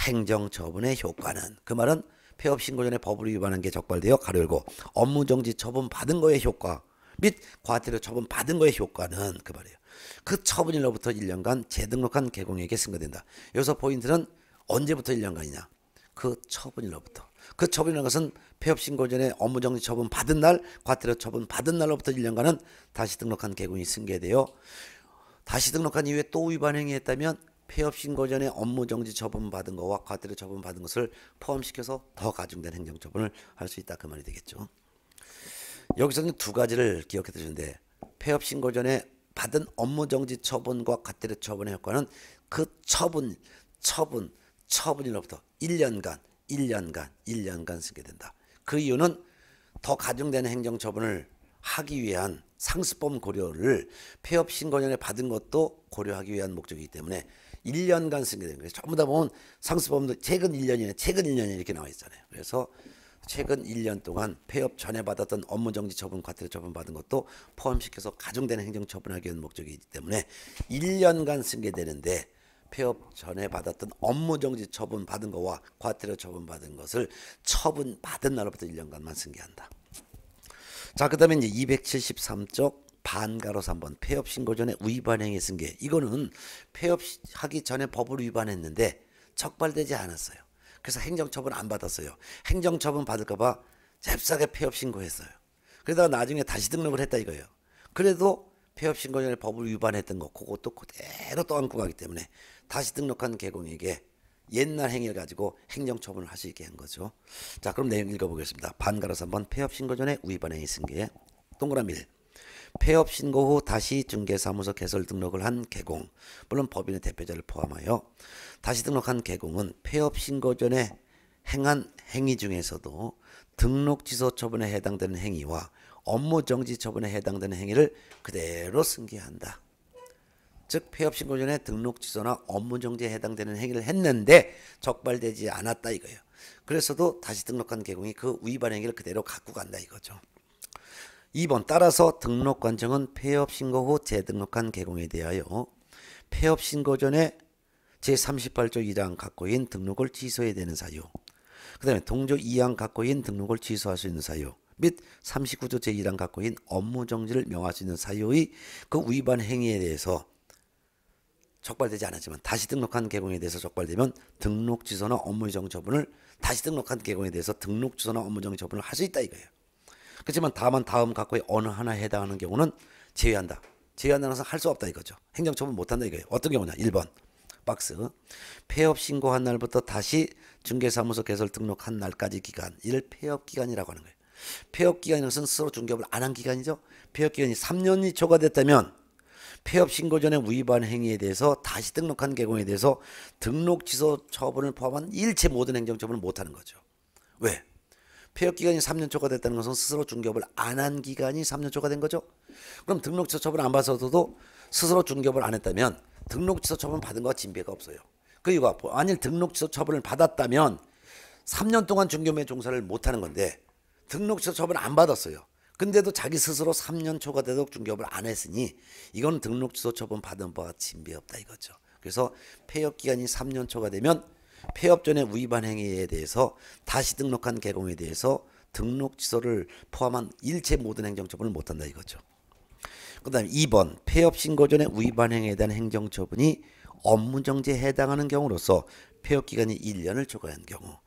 행정 처분의 효과는 그 말은 폐업 신고 전에 법을 위반한 게 적발되어 가려고 업무정지 처분 받은 거의 효과 및 과태료 처분 받은 거의 효과는 그 말이에요. 그 처분일로부터 1년간 재등록한 개공에게 승거된다. 여기서 포인트는 언제부터 1년간이냐? 그 처분일로부터. 그 처분이라는 것은 폐업신고 전에 업무정지 처분 받은 날, 과태료 처분 받은 날로부터 1년간은 다시 등록한 개군이 승계되어 다시 등록한 이후에 또 위반 행위했다면 폐업신고 전에 업무정지 처분 받은 것과 과태료 처분 받은 것을 포함시켜서 더 가중된 행정처분을 할 수 있다 그 말이 되겠죠. 여기서는 두 가지를 기억해 두시는데 폐업신고 전에 받은 업무정지 처분과 과태료 처분의 효과는 그 처분, 처분, 처분일로부터 1년간 1년간 1년간 쓰게 된다. 그 이유는 더 가중된 행정 처분을 하기 위한 상습범 고려를 폐업 신고년에 받은 것도 고려하기 위한 목적이기 때문에 1년간 쓰게 된 거예요. 전부 다 보면 상습범도 최근 1년이나 최근 1년이 이렇게 나와 있잖아요. 그래서 최근 1년 동안 폐업 전에 받았던 업무 정지 처분, 과태료 처분 받은 것도 포함시켜서 가중된 행정 처분하기 위한 목적이기 때문에 1년간 쓰게 되는데 폐업 전에 받았던 업무 정지 처분 받은 거와 과태료 처분 받은 것을 처분 받은 날로부터 1년간만 승계한다. 자, 그다음에 273쪽 반가로 3번 폐업 신고 전에 위반행위 승계. 이거는 폐업하기 전에 법을 위반했는데 적발되지 않았어요. 그래서 행정처분 안 받았어요. 행정처분 받을까봐 잽싸게 폐업 신고했어요. 그러다가 나중에 다시 등록을 했다 이거예요. 그래도 폐업 신고 전에 법을 위반했던 거 그것도 그대로 또 안고 가기 때문에 다시 등록한 개공에게 옛날 행위를 가지고 행정처분을 할 수 있게 한 거죠. 자 그럼 내용 읽어보겠습니다. 반가로서 한번 폐업신고 전에 위반 행위 승계 동그라미 1. 폐업 신고 후 다시 중개사무소 개설 등록을 한 개공 물론 법인의 대표자를 포함하여 다시 등록한 개공은 폐업 신고 전에 행한 행위 중에서도 등록 취소 처분에 해당되는 행위와 업무 정지 처분에 해당되는 행위를 그대로 승계한다. 즉 폐업 신고 전에 등록 취소나 업무 정지에 해당되는 행위를 했는데 적발되지 않았다 이거예요. 그래서도 다시 등록한 개공이 그 위반 행위를 그대로 갖고 간다 이거죠. 2번 따라서 등록 관청은 폐업 신고 후 재등록한 개공에 대하여 폐업 신고 전에 제38조 2장 각고인 등록을 취소해야 되는 사유. 그 다음에 동조 2항 각고인 등록을 취소할 수 있는 사유. 및 39조 제1항 각고인 업무 정지를 명할 수 있는 사유의 그 위반 행위에 대해서 적발되지 않았지만 다시 등록한 개공에 대해서 적발되면 등록 취소나 업무 정 처분을 다시 등록한 개공에 대해서 등록 취소나 업무 정지 처분을 할 수 있다 이거예요. 그렇지만 다만 다음 각호의 어느 하나에 해당하는 경우는 제외한다. 제외한다는 것은 할 수 없다 이거죠. 행정처분 못한다 이거예요. 어떤 경우냐? 1번 박스 폐업 신고한 날부터 다시 중개사무소 개설 등록한 날까지 기간 이를 폐업 기간이라고 하는 거예요. 폐업 기간이라는 것은 스스로 중개업을 안 한 기간이죠. 폐업 기간이 3년이 초과됐다면 폐업 신고 전에 위반 행위에 대해서 다시 등록한 개공에 대해서 등록 취소 처분을 포함한 일체 모든 행정 처분을 못 하는 거죠. 왜? 폐업 기간이 3년 초과됐다는 것은 스스로 중개업을 안 한 기간이 3년 초과된 거죠. 그럼 등록 취소 처분 안 받아서도 스스로 중개업을 안 했다면 등록 취소 처분 받은 것과 징배가 없어요. 그 이유가 뭐, 만일 등록 취소 처분을 받았다면 3년 동안 중개업에 종사를 못 하는 건데 등록 취소 처분 안 받았어요. 근데도 자기 스스로 3년 초과 되도록 중개업을 안 했으니 이건 등록 취소 처분 받은 바가 진비 없다 이거죠. 그래서 폐업 기간이 3년 초과 되면 폐업 전에 위반 행위에 대해서 다시 등록한 개공에 대해서 등록 취소를 포함한 일체 모든 행정 처분을 못 한다 이거죠. 그다음 에 2번 폐업 신고 전에 위반 행위에 대한 행정 처분이 업무 정지에 해당하는 경우로서 폐업 기간이 1년을 초과한 경우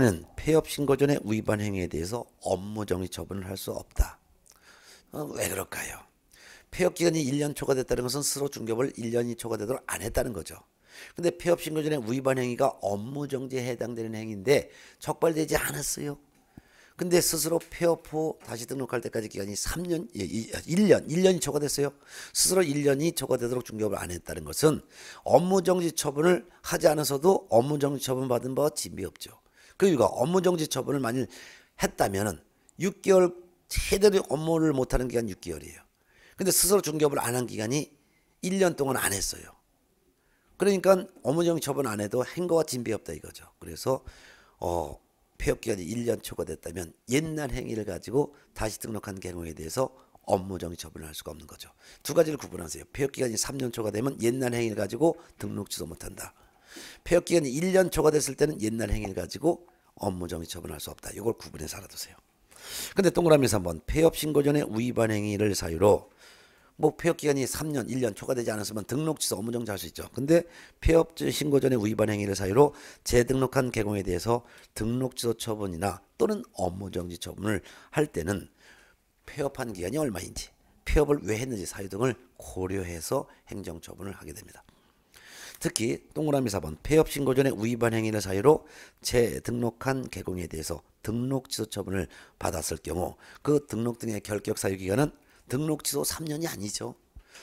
는 폐업 신고전에 위반 행위에 대해서 업무정지 처분을 할 수 없다. 어, 왜 그럴까요? 폐업 기간이 1년 초과됐다는 것은 스스로 중개업을 1년이 초과되도록 안 했다는 거죠. 근데 폐업 신고전에 위반 행위가 업무정지에 해당되는 행위인데 적발되지 않았어요. 근데 스스로 폐업 후 다시 등록할 때까지 기간이 3년, 예, 1년, 1년이 초과됐어요. 스스로 1년이 초과되도록 중개업을 안 했다는 것은 업무정지 처분을 하지 않아서도 업무정지 처분 받은 바 진비 없죠. 그리고 업무 정지 처분을 만일 했다면은 6개월 최대로 업무를 못하는 기간 6개월이에요. 근데 스스로 중개업을 안 한 기간이 1년 동안 안 했어요. 그러니까 업무 정지 처분 안 해도 행거와 진비 없다 이거죠. 그래서 어 폐업 기간이 1년 초과됐다면 옛날 행위를 가지고 다시 등록한 경우에 대해서 업무정지 처분을 할 수가 없는 거죠. 두 가지를 구분하세요. 폐업 기간이 3년 초가 되면 옛날 행위를 가지고 등록 취소 못한다. 폐업 기간이 1년 초과됐을 때는 옛날 행위를 가지고 업무 정지 처분할 수 없다. 이걸 구분해서 알아두세요. 근데 동그라미에서 한번 폐업 신고 전에 위반 행위를 사유로 뭐 폐업 기간이 3년, 1년 초과되지 않았으면 등록취소 업무 정지할 수 있죠. 근데 폐업 신고 전에 위반 행위를 사유로 재등록한 개공에 대해서 등록취소 처분이나 또는 업무 정지 처분을 할 때는 폐업한 기간이 얼마인지, 폐업을 왜 했는지 사유 등을 고려해서 행정 처분을 하게 됩니다. 특히 동그라미 4번 폐업신고전의 위반 행위를 사유로 재등록한 개공에 대해서 등록 취소 처분을 받았을 경우 그 등록 등의 결격 사유 기간은 등록 취소 3년이 아니죠.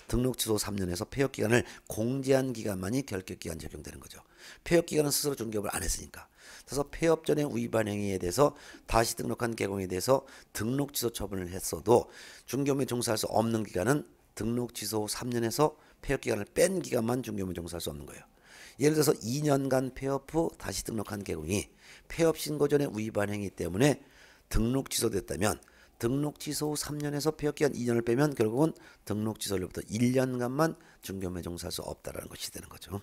등록 취소 3년에서 폐업 기간을 공지한 기간만이 결격 기간 적용되는 거죠. 폐업 기간은 스스로 종결을 안 했으니까. 그래서 폐업 전에 위반 행위에 대해서 다시 등록한 개공에 대해서 등록 취소 처분을 했어도 중개업에 종사할 수 없는 기간은 등록 취소 3년에서 폐업 기간을 뺀 기간만 중개업무 종사할 수 없는 거예요. 예를 들어서 2년간 폐업 후 다시 등록한 개공이 폐업 신고 전에 위반 행위 때문에 등록 취소됐다면 등록 취소 후 3년에서 폐업 기간 2년을 빼면 결국은 등록 취소로부터 1년간만 중개업무 종사할 수 없다라는 것이 되는 거죠.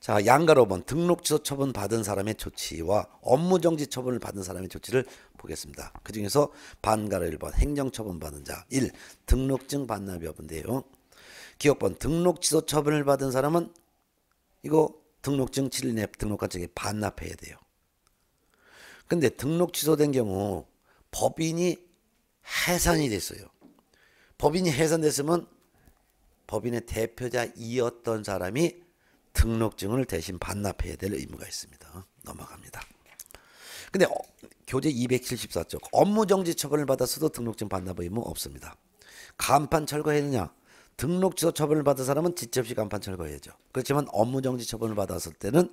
자, 양가 5번 등록 취소 처분 받은 사람의 조치와 업무 정지 처분을 받은 사람의 조치를 보겠습니다. 그중에서 반가로 1번 행정 처분 받은 자 1. 등록증 반납 여부인데요. 기업번 등록 취소 처분을 받은 사람은 이거 등록증 7일 내 등록한 쪽에 반납해야 돼요. 근데 등록 취소된 경우 법인이 해산이 됐어요. 법인이 해산됐으면 법인의 대표자이었던 사람이 등록증을 대신 반납해야 될 의무가 있습니다. 넘어갑니다. 근데 어, 교재 274쪽 업무정지 처분을 받았어도 등록증 반납 의무 없습니다. 간판 철거했느냐? 등록 취소 처분을 받은 사람은 지체 없이 간판 철거해야죠. 그렇지만 업무 정지 처분을 받았을 때는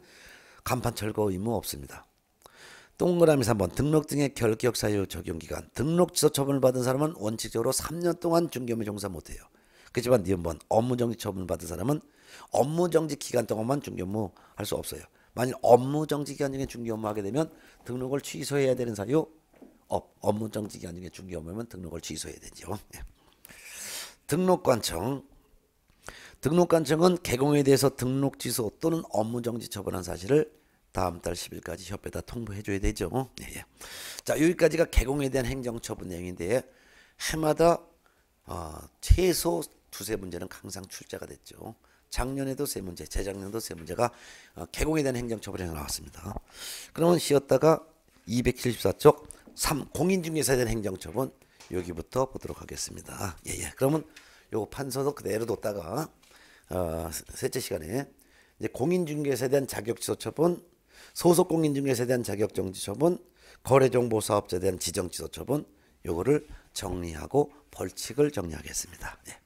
간판 철거 의무 없습니다. 동그라미 3번 등록 등의 결격 사유 적용 기간 등록 취소 처분을 받은 사람은 원칙적으로 3년 동안 중개업무 종사 못해요. 그렇지만 니은번 네 업무 정지 처분을 받은 사람은 업무 정지 기간 동안만 중개업무 할 수 없어요. 만일 업무 정지 기간 중에 중개업무 하게 되면 등록을 취소해야 되는 사유 업, 무 정지 기간 중에 중개업무면 등록을 취소해야 되죠. 예. 등록관청 등록관청은 개공에 대해서 등록지소 또는 업무정지 처분한 사실을 다음 달 10일까지 협회에다 통보해줘야 되죠. 예, 예. 자 여기까지가 개공에 대한 행정처분 내용인데 해마다 어, 최소 두세 문제는 항상 출제가 됐죠. 작년에도 세 문제, 재작년도 세 문제가 어, 개공에 대한 행정처분에 나왔습니다. 그러면 쉬었다가 274쪽 3 공인중개사에 대한 행정처분 여기부터 보도록 하겠습니다. 예, 예. 그러면 요 판서도 그대로 뒀다가 어, 셋째 시간에 이제 공인중개사에 대한 자격지도 처분, 소속 공인중개사에 대한 자격정지 처분, 거래정보사업자에 대한 지정지도 처분 요거를 정리하고 벌칙을 정리하겠습니다. 예.